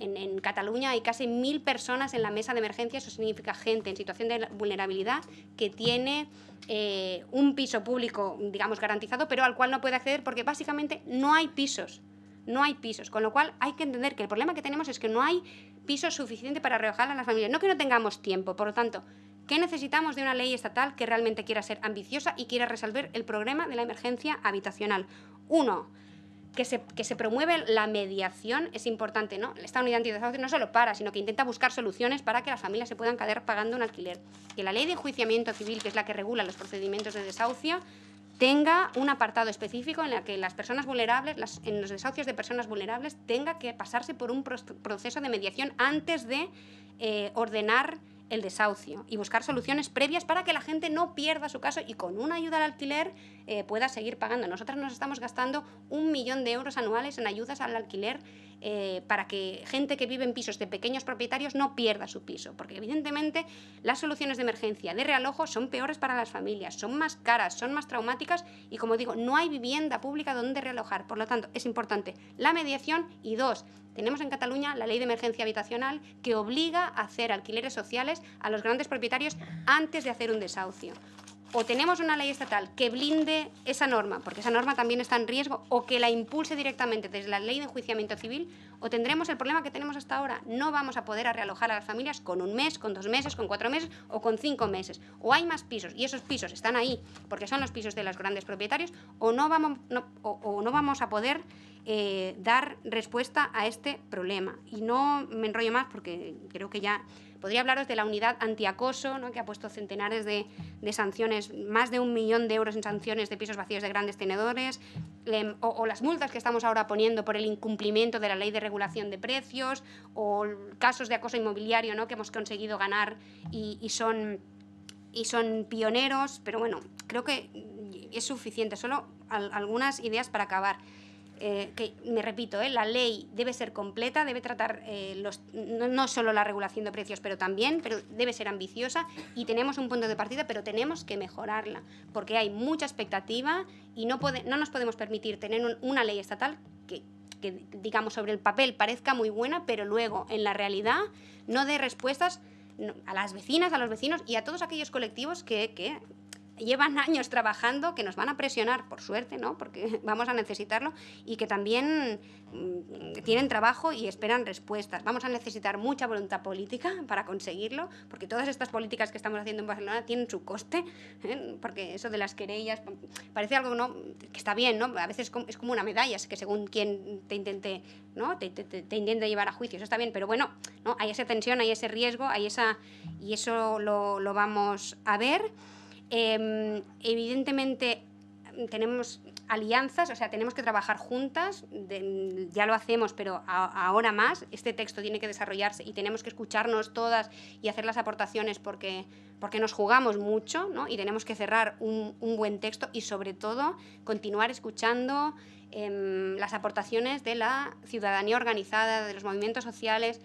en, Cataluña hay casi mil personas en la mesa de emergencia, eso significa gente en situación de vulnerabilidad que tiene eh, un piso público, digamos, garantizado, pero al cual no puede acceder porque básicamente no hay pisos, no hay pisos, con lo cual hay que entender que el problema que tenemos es que no hay pisos suficiente para rebajar a las familias, no que no tengamos tiempo, por lo tanto, ¿Qué necesitamos de una ley estatal que realmente quiera ser ambiciosa y quiera resolver el problema de la emergencia habitacional? Uno, que se, promueve la mediación es importante, ¿no? El Estado desahucio no solo para, sino que intenta buscar soluciones para que las familias se puedan caer pagando un alquiler. Que la ley de enjuiciamiento civil, que es la que regula los procedimientos de desahucio, tenga un apartado específico en el que las personas vulnerables, en los desahucios de personas vulnerables, tenga que pasarse por un proceso de mediación antes de eh, ordenar el desahucio y buscar soluciones previas para que la gente no pierda su caso y con una ayuda al alquiler eh, pueda seguir pagando. Nosotros nos estamos gastando un millón de euros anuales en ayudas al alquiler eh, para que gente que vive en pisos de pequeños propietarios no pierda su piso, porque evidentemente las soluciones de emergencia de realojo son peores para las familias, son más caras, son más traumáticas y como digo, no hay vivienda pública donde realojar. Por lo tanto, es importante la mediación y dos, tenemos en Cataluña la ley de emergencia habitacional que obliga a hacer alquileres sociales a los grandes propietarios antes de hacer un desahucio o tenemos una ley estatal que blinde esa norma, porque esa norma también está en riesgo, o que la impulse directamente desde la ley de enjuiciamiento civil, o tendremos el problema que tenemos hasta ahora. No vamos a poder realojar a las familias con un mes, con dos meses, con cuatro meses o con cinco meses. O hay más pisos, y esos pisos están ahí porque son los pisos de los grandes propietarios, o no vamos, a poder eh, dar respuesta a este problema. Y no me enrollo más porque creo que ya Podría hablaros de la unidad antiacoso, ¿no? que ha puesto centenares de, sanciones, más de un millón de euros en sanciones de pisos vacíos de grandes tenedores, o, las multas que estamos ahora poniendo por el incumplimiento de la ley de regulación de precios, o casos de acoso inmobiliario ¿no? que hemos conseguido ganar y, son, y son pioneros, pero bueno, creo que es suficiente, solo algunas ideas para acabar. Eh, que me repito, eh, la ley debe ser completa, debe tratar eh, los, no, solo la regulación de precios, pero también, pero debe ser ambiciosa y tenemos un punto de partida, pero tenemos que mejorarla, porque hay mucha expectativa y no, no nos podemos permitir tener una ley estatal que, digamos, sobre el papel parezca muy buena, pero luego en la realidad no dé respuestas a las vecinas, a los vecinos y a todos aquellos colectivos que, que llevan años trabajando, que nos van a presionar, por suerte, ¿no? Porque vamos a necesitarlo y que también mm, tienen trabajo y esperan respuestas. Vamos a necesitar mucha voluntad política para conseguirlo, porque todas estas políticas que estamos haciendo en Barcelona tienen su coste, ¿eh? porque eso de las querellas parece algo ¿no? que está bien, ¿no? A veces es como una medalla, es que según quien te intente, ¿no? Te, te, llevar a juicio, eso está bien, pero bueno, ¿no? Hay esa tensión, hay ese riesgo, hay esa... y eso lo, lo vamos a ver. Em, evidentemente tenemos alianzas, o sea, tenemos que trabajar juntas, ya lo hacemos, pero ahora más, este texto tiene que desarrollarse y tenemos que escucharnos todas y hacer las aportaciones porque, nos jugamos mucho y tenemos que cerrar un, buen texto y sobre todo continuar escuchando em, las aportaciones de la ciudadanía organizada, de los movimientos sociales,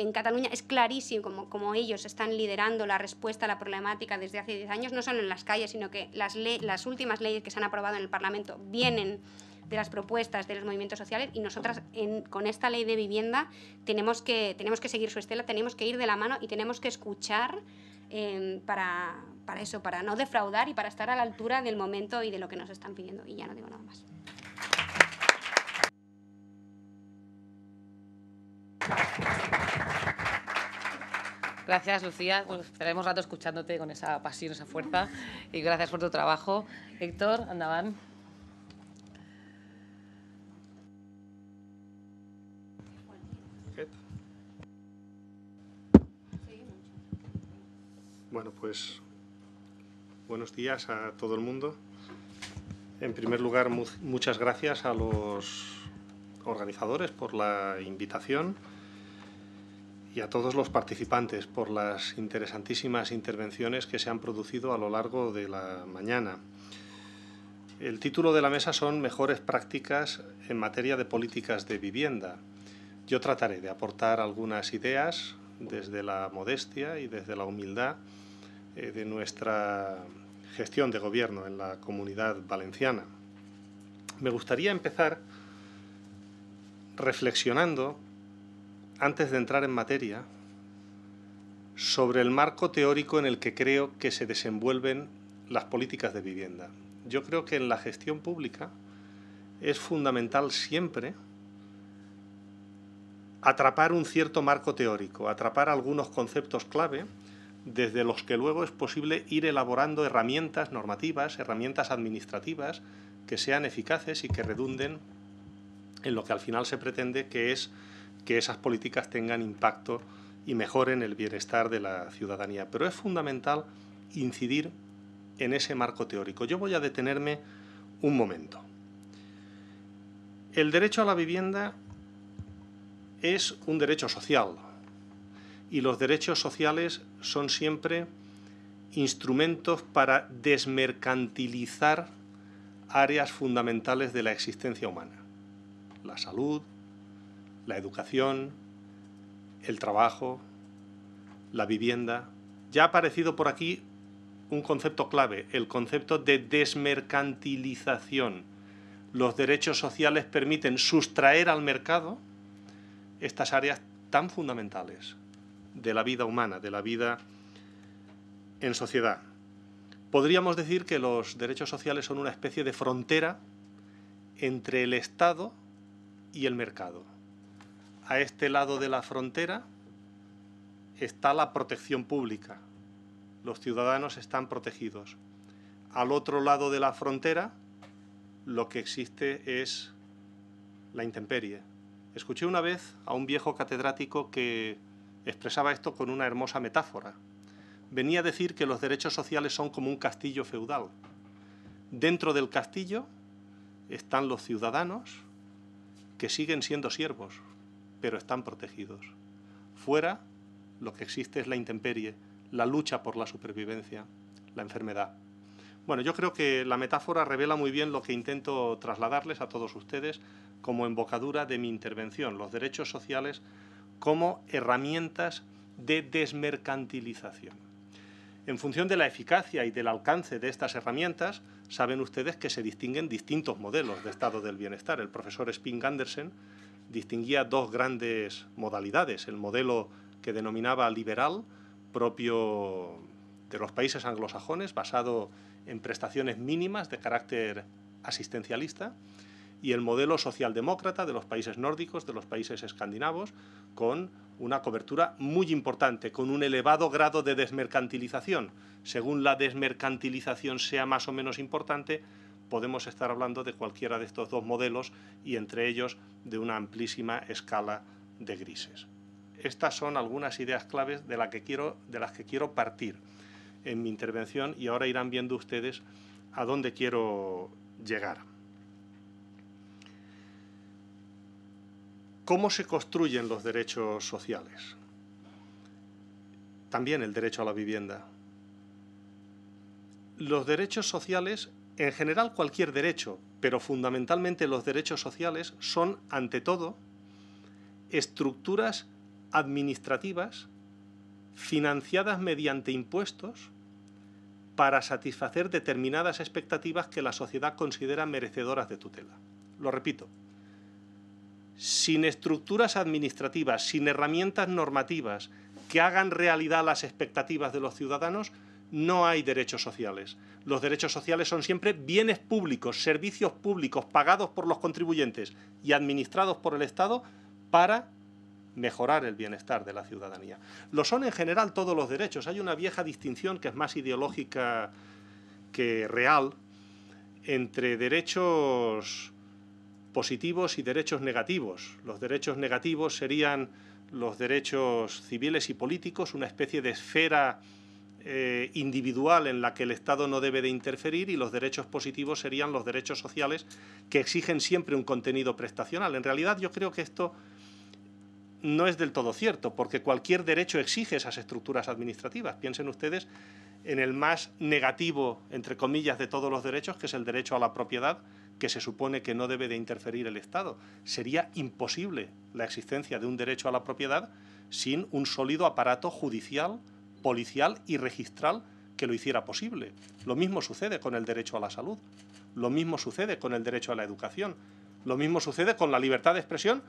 en Cataluña es clarísimo como, ellos están liderando la respuesta a la problemática desde hace 10 años, no solo en las calles, sino que las, las últimas leyes que se han aprobado en el Parlamento vienen de las propuestas de los movimientos sociales y nosotras con esta ley de vivienda tenemos que, tenemos que seguir su estela, tenemos que ir de la mano y tenemos que escuchar em, para, para eso, para no defraudar y para estar a la altura del momento y de lo que nos están pidiendo. Y ya no digo nada más. Gracias, Lucía. Pues estaremos rato escuchándote con esa pasión, esa fuerza. Y gracias por tu trabajo. Héctor, andaban. Bueno, pues buenos días a todo el mundo. En primer lugar, muchas gracias a los organizadores por la invitación y a todos los participantes por las interesantísimas intervenciones que se han producido a lo largo de la mañana. El título de la mesa son Mejores prácticas en materia de políticas de vivienda. Yo trataré de aportar algunas ideas desde la modestia y desde la humildad eh, de nuestra gestión de gobierno en la comunidad valenciana. Me gustaría empezar reflexionando antes de entrar en materia, sobre el marco teórico en el que creo que se desenvuelven las políticas de vivienda. Yo creo que en la gestión pública es fundamental siempre atrapar un cierto marco teórico, atrapar algunos conceptos clave desde los que luego es posible ir elaborando herramientas normativas, herramientas administrativas que sean eficaces y que redunden en lo que al final se pretende, que es que esas políticas tengan impacto y mejoren el bienestar de la ciudadanía. Pero es fundamental incidir en ese marco teórico. Yo voy a detenerme un momento. El derecho a la vivienda es un derecho social y los derechos sociales son siempre instrumentos para desmercantilizar áreas fundamentales de la existencia humana. La salud, la educación, el trabajo, la vivienda. Ya ha aparecido por aquí un concepto clave, el concepto de desmercantilización. Los derechos sociales permiten sustraer al mercado estas áreas tan fundamentales de la vida humana, de la vida en sociedad. Podríamos decir que los derechos sociales son una especie de frontera entre el Estado y el mercado a este lado de la frontera está la protección pública. Los ciudadanos están protegidos. Al otro lado de la frontera lo que existe es la intemperie. Escuché una vez a un viejo catedrático que expresaba esto con una hermosa metáfora. Venía a decir que los derechos sociales son como un castillo feudal. Dentro del castillo están los ciudadanos que siguen siendo siervos, pero están protegidos. Fuera, lo que existe es la intemperie, la lucha por la supervivencia, la enfermedad. Bueno, yo creo que la metáfora revela muy bien lo que intento trasladarles a todos ustedes como embocadura de mi intervención, los derechos sociales como herramientas de desmercantilización. En función de la eficacia y del alcance de estas herramientas, saben ustedes que se distinguen distintos modelos de estado del bienestar. El profesor Spink Andersen distinguía dos grandes modalidades, el modelo que denominaba liberal, propio de los países anglosajones, basado en prestaciones mínimas de carácter asistencialista, y el modelo socialdemócrata de los países nórdicos, de los países escandinavos, con una cobertura muy importante, con un elevado grado de desmercantilización. Según la desmercantilización sea más o menos importante, podemos estar hablando de cualquiera de estos dos modelos y entre ellos de una amplísima escala de grises. Estas son algunas ideas claves de, que quiero, de las que quiero partir en mi intervención y ahora irán viendo ustedes a dónde quiero llegar. ¿Cómo se construyen los derechos sociales? También el derecho a la vivienda. Los derechos sociales en general cualquier derecho, pero fundamentalmente los derechos sociales son, ante todo, estructuras administrativas financiadas mediante impuestos para satisfacer determinadas expectativas que la sociedad considera merecedoras de tutela. Lo repito, sin estructuras administrativas, sin herramientas normativas que hagan realidad las expectativas de los ciudadanos, no hay derechos sociales. Los derechos sociales son siempre bienes públicos, servicios públicos pagados por los contribuyentes y administrados por el Estado para mejorar el bienestar de la ciudadanía. Lo son en general todos los derechos. Hay una vieja distinción que es más ideológica que real entre derechos positivos y derechos negativos. Los derechos negativos serían los derechos civiles y políticos, una especie de esfera eh, individual en la que el Estado no debe de interferir y los derechos positivos serían los derechos sociales que exigen siempre un contenido prestacional. En realidad yo creo que esto no es del todo cierto, porque cualquier derecho exige esas estructuras administrativas. Piensen ustedes en el más negativo, entre comillas, de todos los derechos, que es el derecho a la propiedad, que se supone que no debe de interferir el Estado. Sería imposible la existencia de un derecho a la propiedad sin un sólido aparato judicial policial y registral que lo hiciera posible. Lo mismo sucede con el derecho a la salud, lo mismo sucede con el derecho a la educación, lo mismo sucede con la libertad de expresión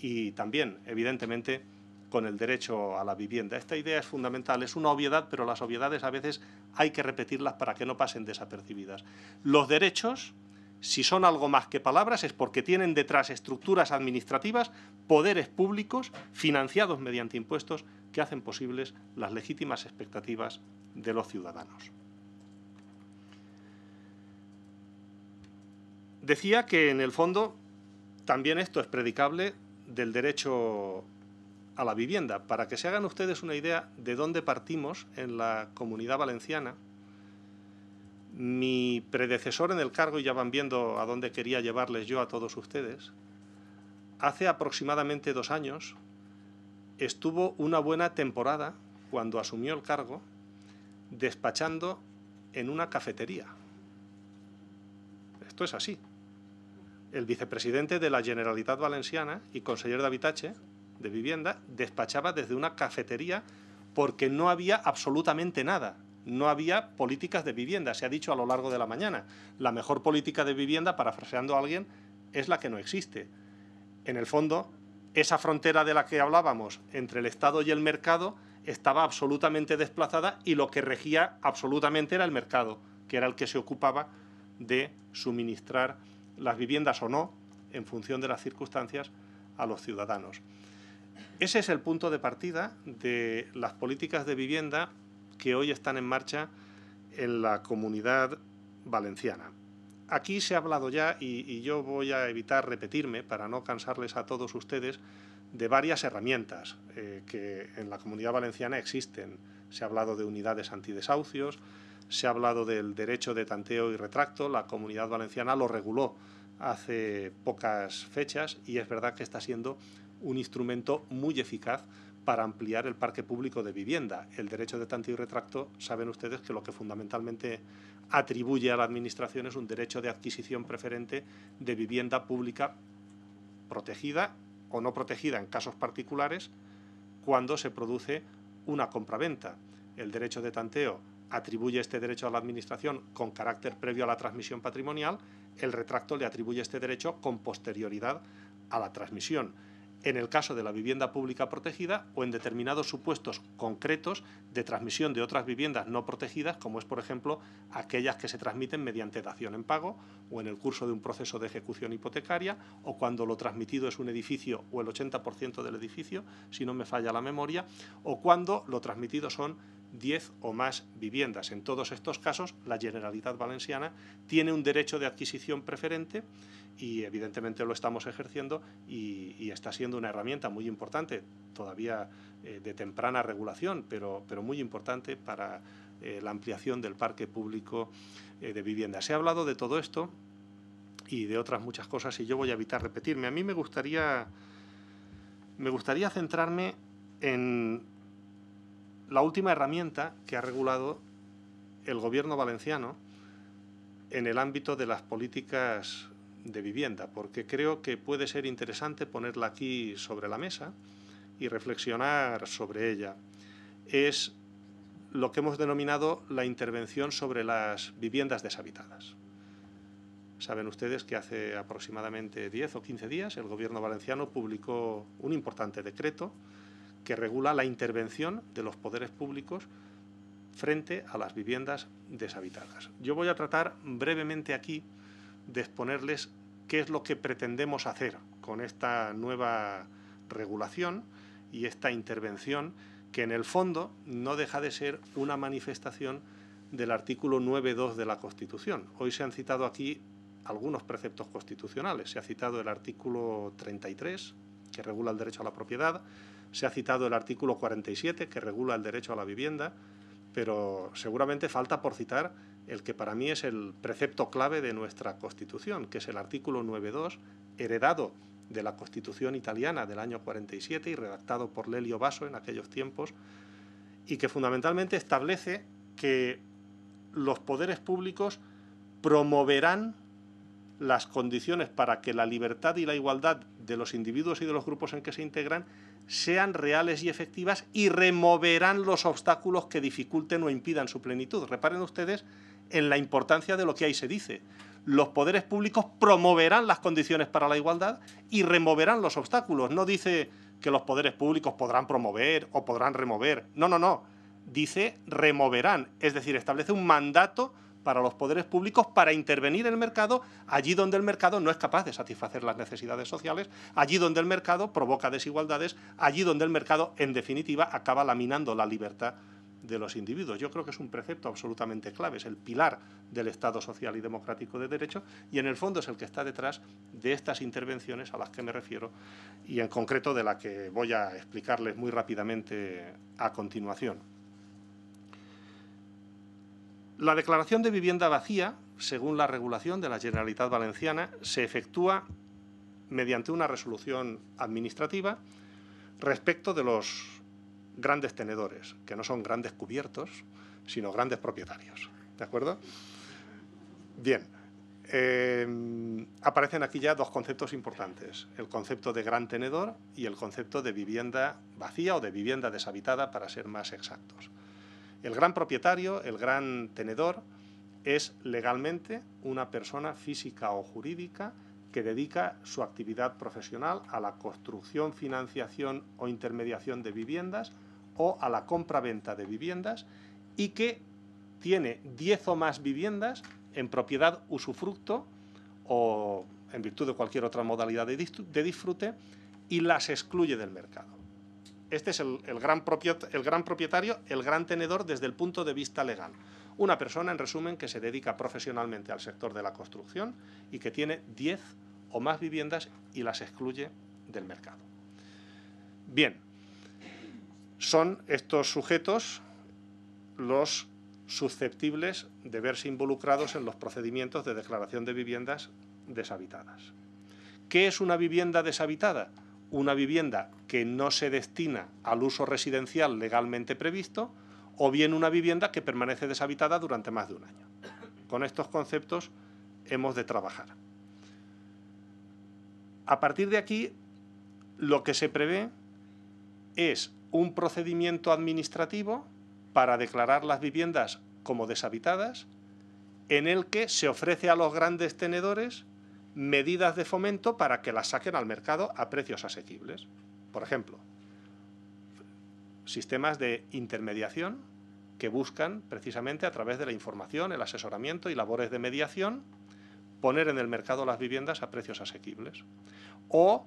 y también, evidentemente, con el derecho a la vivienda. Esta idea es fundamental, es una obviedad, pero las obviedades a veces hay que repetirlas para que no pasen desapercibidas. Los derechos, si son algo más que palabras, es porque tienen detrás estructuras administrativas, poderes públicos, financiados mediante impuestos, que hacen posibles las legítimas expectativas de los ciudadanos. Decía que en el fondo también esto es predicable del derecho a la vivienda. Para que se hagan ustedes una idea de dónde partimos en la comunidad valenciana, mi predecesor en el cargo, y ya van viendo a dónde quería llevarles yo a todos ustedes, hace aproximadamente dos años estuvo una buena temporada cuando asumió el cargo despachando en una cafetería. Esto es así. El vicepresidente de la Generalitat Valenciana y consejero de Habitache, de Vivienda, despachaba desde una cafetería porque no había absolutamente nada. No había políticas de vivienda, se ha dicho a lo largo de la mañana. La mejor política de vivienda, parafraseando a alguien, es la que no existe. En el fondo, esa frontera de la que hablábamos entre el Estado y el mercado estaba absolutamente desplazada y lo que regía absolutamente era el mercado, que era el que se ocupaba de suministrar las viviendas o no, en función de las circunstancias, a los ciudadanos. Ese es el punto de partida de las políticas de vivienda que hoy están en marcha en la comunidad valenciana aquí se ha hablado ya, y, yo voy a evitar repetirme para no cansarles a todos ustedes, de varias herramientas eh, que en la comunidad valenciana existen. Se ha hablado de unidades antidesahucios, se ha hablado del derecho de tanteo y retracto, la comunidad valenciana lo reguló hace pocas fechas y es verdad que está siendo un instrumento muy eficaz para ampliar el parque público de vivienda. El derecho de tanteo y retracto, saben ustedes que lo que fundamentalmente atribuye a Administración es un derecho de adquisición preferente de vivienda pública protegida o no protegida en casos particulares cuando se produce una compraventa. El derecho de tanteo atribuye este derecho a la Administración con carácter previo a la transmisión patrimonial, el retracto le atribuye este derecho con posterioridad a la transmisión en el caso de la vivienda pública protegida o en determinados supuestos concretos de transmisión de otras viviendas no protegidas, como es, por ejemplo, aquellas que se transmiten mediante dación en pago o en el curso de un proceso de ejecución hipotecaria o cuando lo transmitido es un edificio o el 80% del edificio, si no me falla la memoria, o cuando lo transmitido son 10 o más viviendas. En todos estos casos, la Generalitat Valenciana tiene un derecho de adquisición preferente y evidentemente lo estamos ejerciendo y, está siendo una herramienta muy importante, todavía eh, de temprana regulación, pero, pero muy importante para eh, la ampliación del parque público eh, de vivienda. Se ha hablado de todo esto y de otras muchas cosas y yo voy a evitar repetirme. A mí me gustaría, me gustaría centrarme en la última herramienta que ha regulado el gobierno valenciano en el ámbito de las políticas de vivienda, porque creo que puede ser interesante ponerla aquí sobre la mesa y reflexionar sobre ella. Es lo que hemos denominado la intervención sobre las viviendas deshabitadas. Saben ustedes que hace aproximadamente 10 o 15 días el Gobierno valenciano publicó un importante decreto que regula la intervención de los poderes públicos frente a las viviendas deshabitadas. Yo voy a tratar brevemente aquí de exponerles qué es lo que pretendemos hacer con esta nueva regulación y esta intervención que en el fondo no deja de ser una manifestación del artículo 9.2 de la Constitución. Hoy se han citado aquí algunos preceptos constitucionales. Se ha citado el artículo 33, que regula el derecho a la propiedad, se ha citado el artículo 47, que regula el derecho a la vivienda, pero seguramente falta por citar el que para mí es el precepto clave de nuestra Constitución, que es el artículo 9.2, heredado de la Constitución italiana del año 47 y redactado por Lelio Basso en aquellos tiempos, y que fundamentalmente establece que los poderes públicos promoverán las condiciones para que la libertad y la igualdad de los individuos y de los grupos en que se integran sean reales y efectivas y removerán los obstáculos que dificulten o impidan su plenitud. Reparen ustedes en la importancia de lo que ahí se dice. Los poderes públicos promoverán las condiciones para la igualdad y removerán los obstáculos. No dice que los poderes públicos podrán promover o podrán remover. No, no, no. Dice removerán. Es decir, establece un mandato para los poderes públicos para intervenir en el mercado allí donde el mercado no es capaz de satisfacer las necesidades sociales, allí donde el mercado provoca desigualdades, allí donde el mercado, en definitiva, acaba laminando la libertad de los individuos. Yo creo que es un precepto absolutamente clave, es el pilar del Estado social y democrático de derecho y en el fondo es el que está detrás de estas intervenciones a las que me refiero y en concreto de la que voy a explicarles muy rápidamente a continuación. La declaración de vivienda vacía, según la regulación de la Generalitat Valenciana, se efectúa mediante una resolución administrativa respecto de los grandes tenedores, que no son grandes cubiertos, sino grandes propietarios. ¿De acuerdo? Bien, eh, aparecen aquí ya dos conceptos importantes, el concepto de gran tenedor y el concepto de vivienda vacía o de vivienda deshabitada, para ser más exactos. El gran propietario, el gran tenedor, es legalmente una persona física o jurídica que dedica su actividad profesional a la construcción, financiación o intermediación de viviendas o a la compra-venta de viviendas y que tiene 10 o más viviendas en propiedad usufructo o en virtud de cualquier otra modalidad de disfrute y las excluye del mercado. Este es el, gran el, gran propietario, el gran tenedor desde el punto de vista legal. Una persona, en resumen, que se dedica profesionalmente al sector de la construcción y que tiene 10 o más viviendas y las excluye del mercado. Bien, son estos sujetos los susceptibles de verse involucrados en los procedimientos de declaración de viviendas deshabitadas. ¿Qué es una vivienda deshabitada? Una vivienda que no se destina al uso residencial legalmente previsto o bien una vivienda que permanece deshabitada durante más de un año. Con estos conceptos hemos de trabajar. A partir de aquí, lo que se prevé es un procedimiento administrativo para declarar las viviendas como deshabitadas, en el que se ofrece a los grandes tenedores medidas de fomento para que las saquen al mercado a precios asequibles. Por ejemplo, sistemas de intermediación que buscan precisamente a través de la información, el asesoramiento y labores de mediación poner en el mercado las viviendas a precios asequibles. O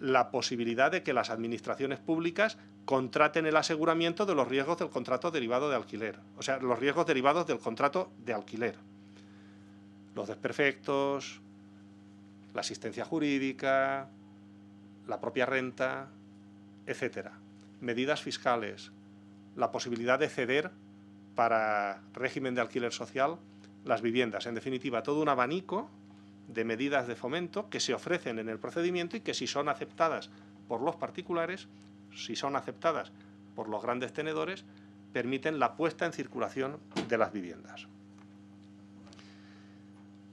la posibilidad de que las administraciones públicas contraten el aseguramiento de los riesgos del contrato derivado de alquiler, o sea, los riesgos derivados del contrato de alquiler. Los desperfectos, la asistencia jurídica, la propia renta, etcétera. Medidas fiscales, la posibilidad de ceder para régimen de alquiler social las viviendas. En definitiva, todo un abanico de medidas de fomento que se ofrecen en el procedimiento y que si son aceptadas por los particulares, si son aceptadas por los grandes tenedores, permiten la puesta en circulación de las viviendas.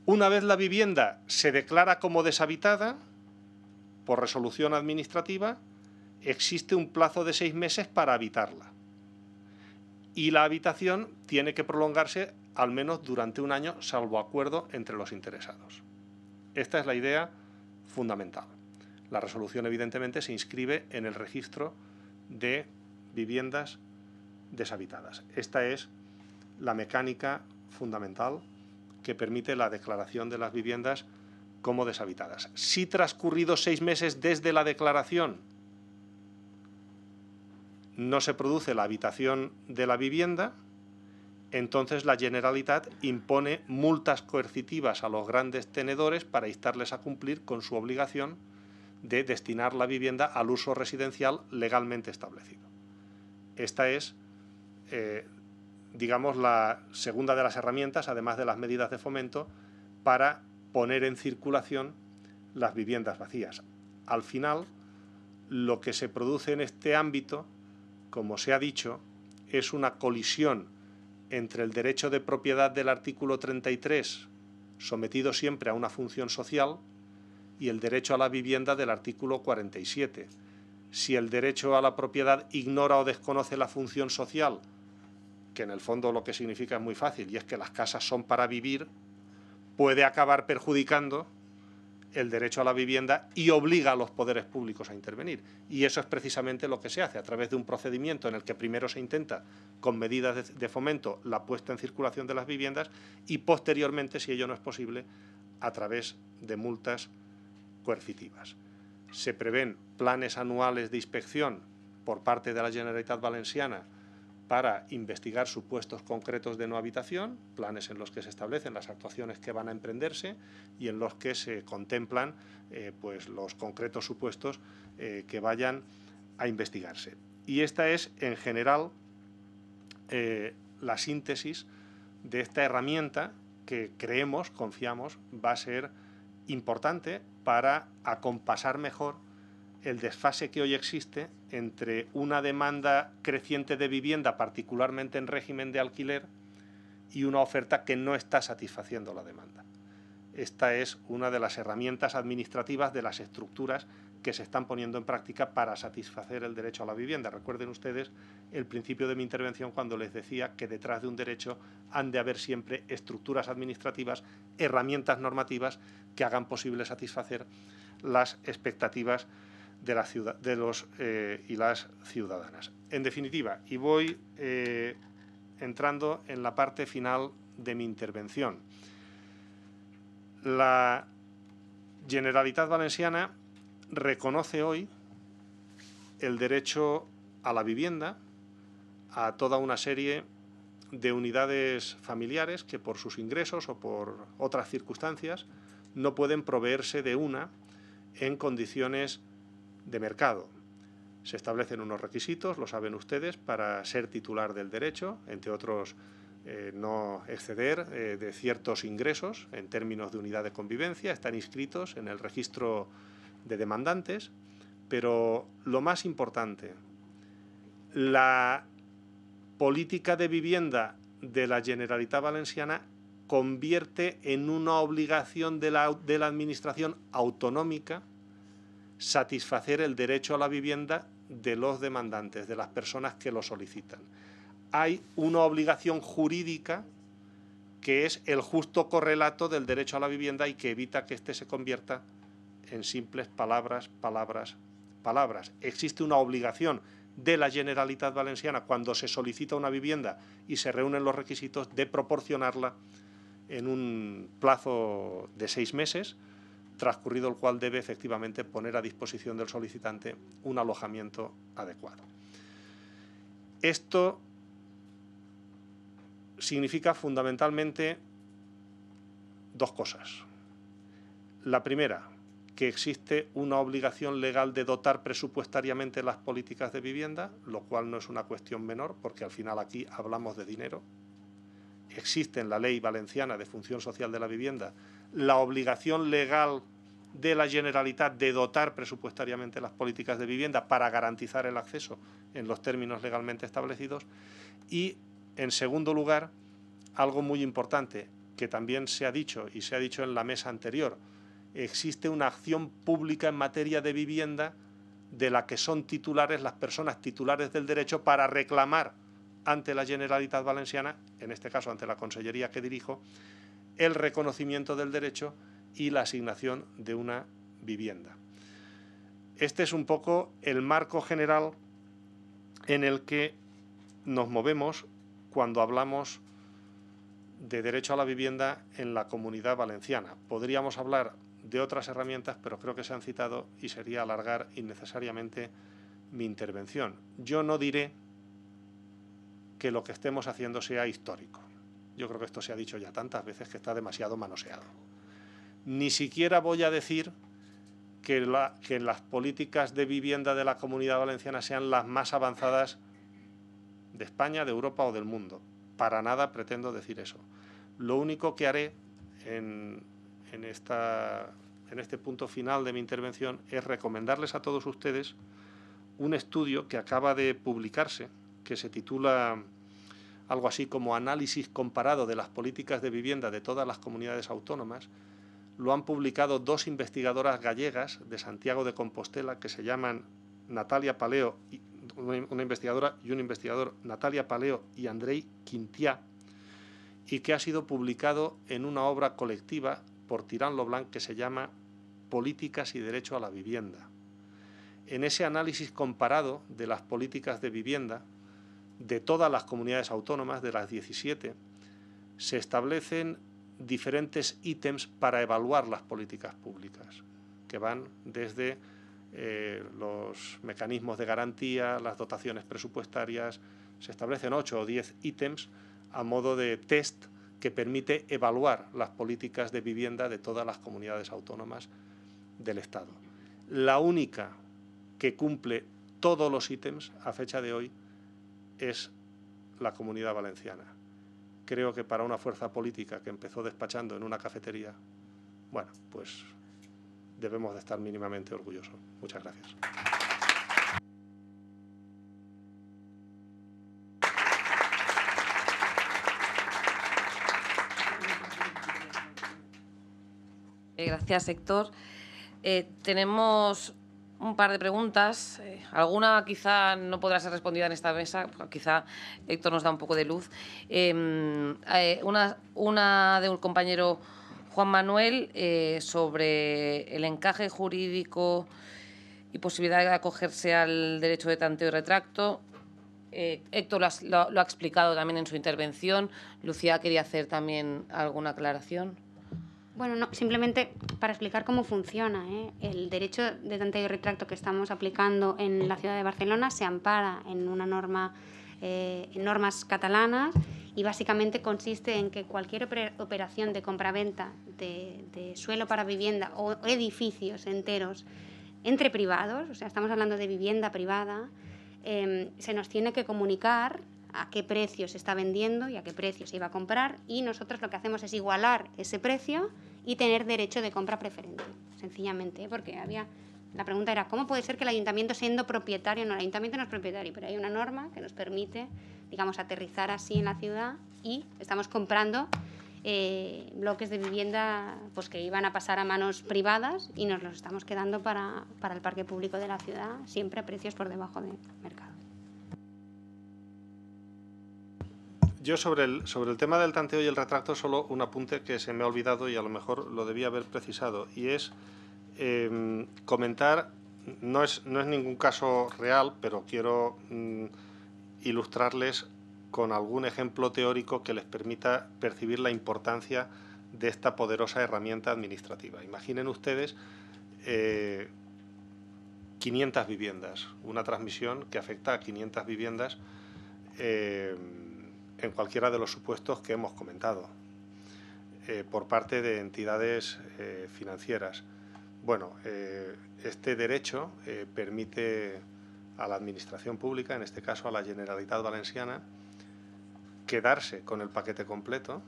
Una vez la vivienda se declara como deshabitada, por resolución administrativa, existe un plazo de seis meses para habitarla. Y la habitación tiene que prolongarse al menos durante un año, salvo acuerdo entre los interesados. Esta es la idea fundamental. La resolución, evidentemente, se inscribe en el registro de viviendas deshabitadas. Esta es la mecánica fundamental que permite la declaración de las viviendas como deshabitadas. Si transcurridos seis meses desde la declaración no se produce la habitación de la vivienda, entonces la Generalitat impone multas coercitivas a los grandes tenedores para instarles a cumplir con su obligación de destinar la vivienda al uso residencial legalmente establecido. Esta es, eh, digamos, la segunda de las herramientas, además de las medidas de fomento, para poner en circulación las viviendas vacías. Al final, lo que se produce en este ámbito, como se ha dicho, es una colisión entre el derecho de propiedad del artículo 33, sometido siempre a una función social, y el derecho a la vivienda del artículo 47. Si el derecho a la propiedad ignora o desconoce la función social, que en el fondo lo que significa es muy fácil, y es que las casas son para vivir, puede acabar perjudicando el derecho a la vivienda y obliga a los poderes públicos a intervenir. Y eso es precisamente lo que se hace a través de un procedimiento en el que primero se intenta, con medidas de, fomento, la puesta en circulación de las viviendas y posteriormente, si ello no es posible, a través de multas coercitivas. Se prevén planes anuales de inspección por parte de la Generalitat Valenciana para investigar supuestos concretos de no habitación, planes en los que se establecen las actuaciones que van a emprenderse y en los que se contemplan eh, pues los concretos supuestos eh, que vayan a investigarse. Y esta es, en general, eh, la síntesis de esta herramienta que creemos, confiamos, va a ser importante para acompasar mejor el desfase que hoy existe entre una demanda creciente de vivienda, particularmente en régimen de alquiler, y una oferta que no está satisfaciendo la demanda. Esta es una de las herramientas administrativas de las estructuras que se están poniendo en práctica para satisfacer el derecho a la vivienda. Recuerden ustedes el principio de mi intervención cuando les decía que detrás de un derecho han de haber siempre estructuras administrativas, herramientas normativas que hagan posible satisfacer las expectativas de, la ciudad, de los eh, y las ciudadanas. En definitiva, y voy eh, entrando en la parte final de mi intervención, la Generalitat Valenciana reconoce hoy el derecho a la vivienda, a toda una serie de unidades familiares que por sus ingresos o por otras circunstancias no pueden proveerse de una en condiciones de mercado. Se establecen unos requisitos, lo saben ustedes, para ser titular del derecho, entre otros eh, no exceder eh, de ciertos ingresos en términos de unidad de convivencia, están inscritos en el registro de demandantes, pero lo más importante, la política de vivienda de la Generalitat Valenciana convierte en una obligación de la, de la Administración autonómica satisfacer el derecho a la vivienda de los demandantes, de las personas que lo solicitan. Hay una obligación jurídica que es el justo correlato del derecho a la vivienda y que evita que éste se convierta en simples palabras, palabras, palabras. Existe una obligación de la Generalitat Valenciana cuando se solicita una vivienda y se reúnen los requisitos de proporcionarla en un plazo de seis meses transcurrido el cual debe efectivamente poner a disposición del solicitante un alojamiento adecuado. Esto significa fundamentalmente dos cosas. La primera, que existe una obligación legal de dotar presupuestariamente las políticas de vivienda, lo cual no es una cuestión menor, porque al final aquí hablamos de dinero. Existe en la ley valenciana de función social de la vivienda la obligación legal de la Generalitat de dotar presupuestariamente las políticas de vivienda para garantizar el acceso en los términos legalmente establecidos y, en segundo lugar, algo muy importante que también se ha dicho y se ha dicho en la mesa anterior, existe una acción pública en materia de vivienda de la que son titulares las personas titulares del derecho para reclamar ante la Generalitat Valenciana, en este caso ante la Consellería que dirijo, el reconocimiento del derecho y la asignación de una vivienda. Este es un poco el marco general en el que nos movemos cuando hablamos de derecho a la vivienda en la comunidad valenciana. Podríamos hablar de otras herramientas, pero creo que se han citado y sería alargar innecesariamente mi intervención. Yo no diré que lo que estemos haciendo sea histórico yo creo que esto se ha dicho ya tantas veces que está demasiado manoseado. Ni siquiera voy a decir que, la, las políticas de vivienda de la comunidad valenciana sean las más avanzadas de España, de Europa o del mundo. Para nada pretendo decir eso. Lo único que haré en este punto final de mi intervención es recomendarles a todos ustedes un estudio que acaba de publicarse, que se titula algo así como análisis comparado de las políticas de vivienda de todas las comunidades autónomas, lo han publicado dos investigadoras gallegas de Santiago de Compostela que se llaman Natalia Paleo, una investigadora y un investigador, Natalia Paleo y Andrei Quintiá, y que ha sido publicado en una obra colectiva por Tirán Loblanc que se llama Políticas y Derecho a la Vivienda. En ese análisis comparado de las políticas de vivienda, de todas las comunidades autónomas, de las 17, se establecen diferentes ítems para evaluar las políticas públicas, que van desde eh, los mecanismos de garantía, las dotaciones presupuestarias, se establecen 8 o 10 ítems a modo de test que permite evaluar las políticas de vivienda de todas las comunidades autónomas del Estado. La única que cumple todos los ítems a fecha de hoy es la comunidad valenciana. Creo que para una fuerza política que empezó despachando en una cafetería, bueno, pues debemos de estar mínimamente orgullosos. Muchas gracias. Eh, gracias, eh, tenemos un par de preguntas. Eh, alguna quizá no podrá ser respondida en esta mesa, quizá Héctor nos da un poco de luz. Em, eh, una, de un compañero, Juan Manuel, eh, sobre el encaje jurídico y posibilidad de acogerse al derecho de tanteo y retracto. Héctor lo ha explicado también en su intervención. Lucía quería hacer también alguna aclaración. Bueno, no, simplemente para explicar cómo funciona. ¿eh? El derecho de tanteo y retracto que estamos aplicando en la ciudad de Barcelona se ampara en una norma, eh, en normas catalanas y básicamente consiste en que cualquier operación de compraventa de, de suelo para vivienda o edificios enteros entre privados, o sea, estamos hablando de vivienda privada, em, se nos tiene que comunicar a qué precio se está vendiendo y a qué precio se iba a comprar y nosotros lo que hacemos es igualar ese precio y tener derecho de compra preferente, sencillamente, ¿eh? porque había la pregunta era cómo puede ser que el ayuntamiento siendo propietario, no, el ayuntamiento no es propietario, pero hay una norma que nos permite, digamos, aterrizar así en la ciudad y estamos comprando eh, bloques de vivienda pues que iban a pasar a manos privadas y nos los estamos quedando para, para el parque público de la ciudad, siempre a precios por debajo del mercado. yo sobre el, sobre el tema del tanteo y el retracto solo un apunte que se me ha olvidado y a lo mejor lo debía haber precisado y es em, comentar, no es, no es ningún caso real, pero quiero mm, ilustrarles con algún ejemplo teórico que les permita percibir la importancia de esta poderosa herramienta administrativa. Imaginen ustedes 500 eh, viviendas, una transmisión que afecta a 500 viviendas. Em, en cualquiera de los supuestos que hemos comentado eh, por parte de entidades eh, financieras. Bueno, eh, este derecho permite a la Administración Pública, en este caso a la Generalitat Valenciana, quedarse con el paquete completo,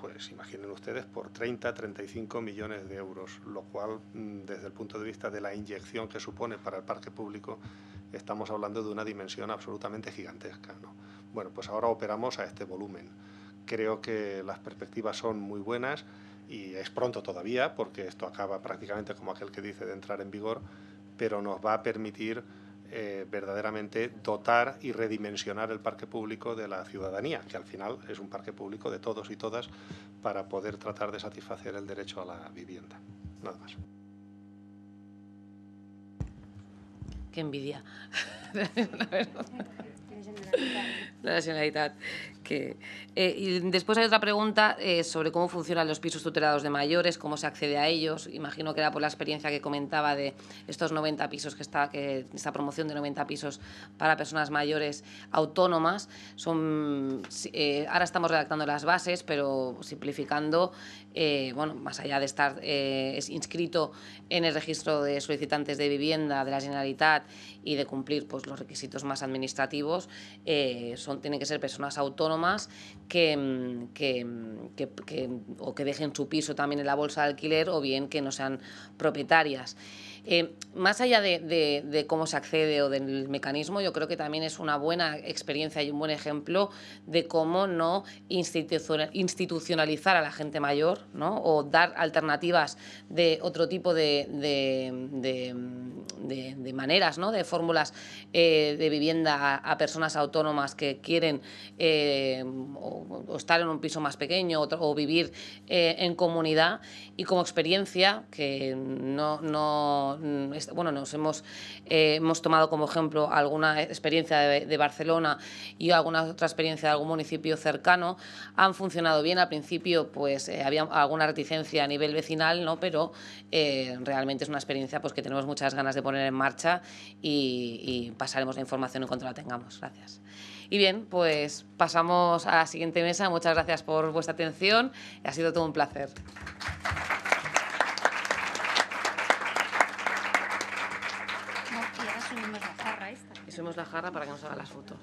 pues imaginen ustedes, por 30-35 millones de euros, lo cual, mm, desde el punto de vista de la inyección que supone para el parque público, estamos hablando de una dimensión absolutamente gigantesca. Bueno, pues ahora operamos a este volumen. Creo que las perspectivas son muy buenas y es pronto todavía, porque esto acaba prácticamente como aquel que dice de entrar en vigor, pero nos va a permitir eh, verdaderamente dotar y redimensionar el parque público de la ciudadanía, que al final es un parque público de todos y todas, para poder tratar de satisfacer el derecho a la vivienda. Nada más. Qué envidia. La nacionalidad. Eh, y después hay otra pregunta eh, sobre cómo funcionan los pisos tutelados de mayores, cómo se accede a ellos. Imagino que era por la experiencia que comentaba de estos 90 pisos, que está que esta promoción de 90 pisos para personas mayores autónomas. Son, eh, ahora estamos redactando las bases, pero simplificando, eh, bueno, más allá de estar eh, inscrito en el registro de solicitantes de vivienda de la Generalitat y de cumplir pues, los requisitos más administrativos, eh, son, tienen que ser personas autónomas mm, mm, que, o que dejen su piso también en la bolsa de alquiler o bien que no sean propietarias. Eh, más allá de, cómo se accede o del mecanismo, yo creo que también es una buena experiencia y un buen ejemplo de cómo no institucionalizar a la gente mayor o dar alternativas de otro tipo de, maneras, ¿no? de fórmulas eh, de vivienda a, personas autónomas que quieren eh, estar en un piso más pequeño o, vivir en comunidad y como experiencia que no, no Mm, bueno, nos hemos, eh, hemos tomado como ejemplo alguna experiencia de, Barcelona y alguna otra experiencia de algún municipio cercano, han funcionado bien. Al principio, pues eh, había alguna reticencia a nivel vecinal, ¿no? Pero eh, realmente es una experiencia pues, que tenemos muchas ganas de poner en marcha y, y pasaremos la información en cuanto la tengamos. Gracias. Y bien, pues pasamos a la siguiente mesa. Muchas gracias por vuestra atención. Ha sido todo un placer. Hacemos la jarra para que nos haga las fotos.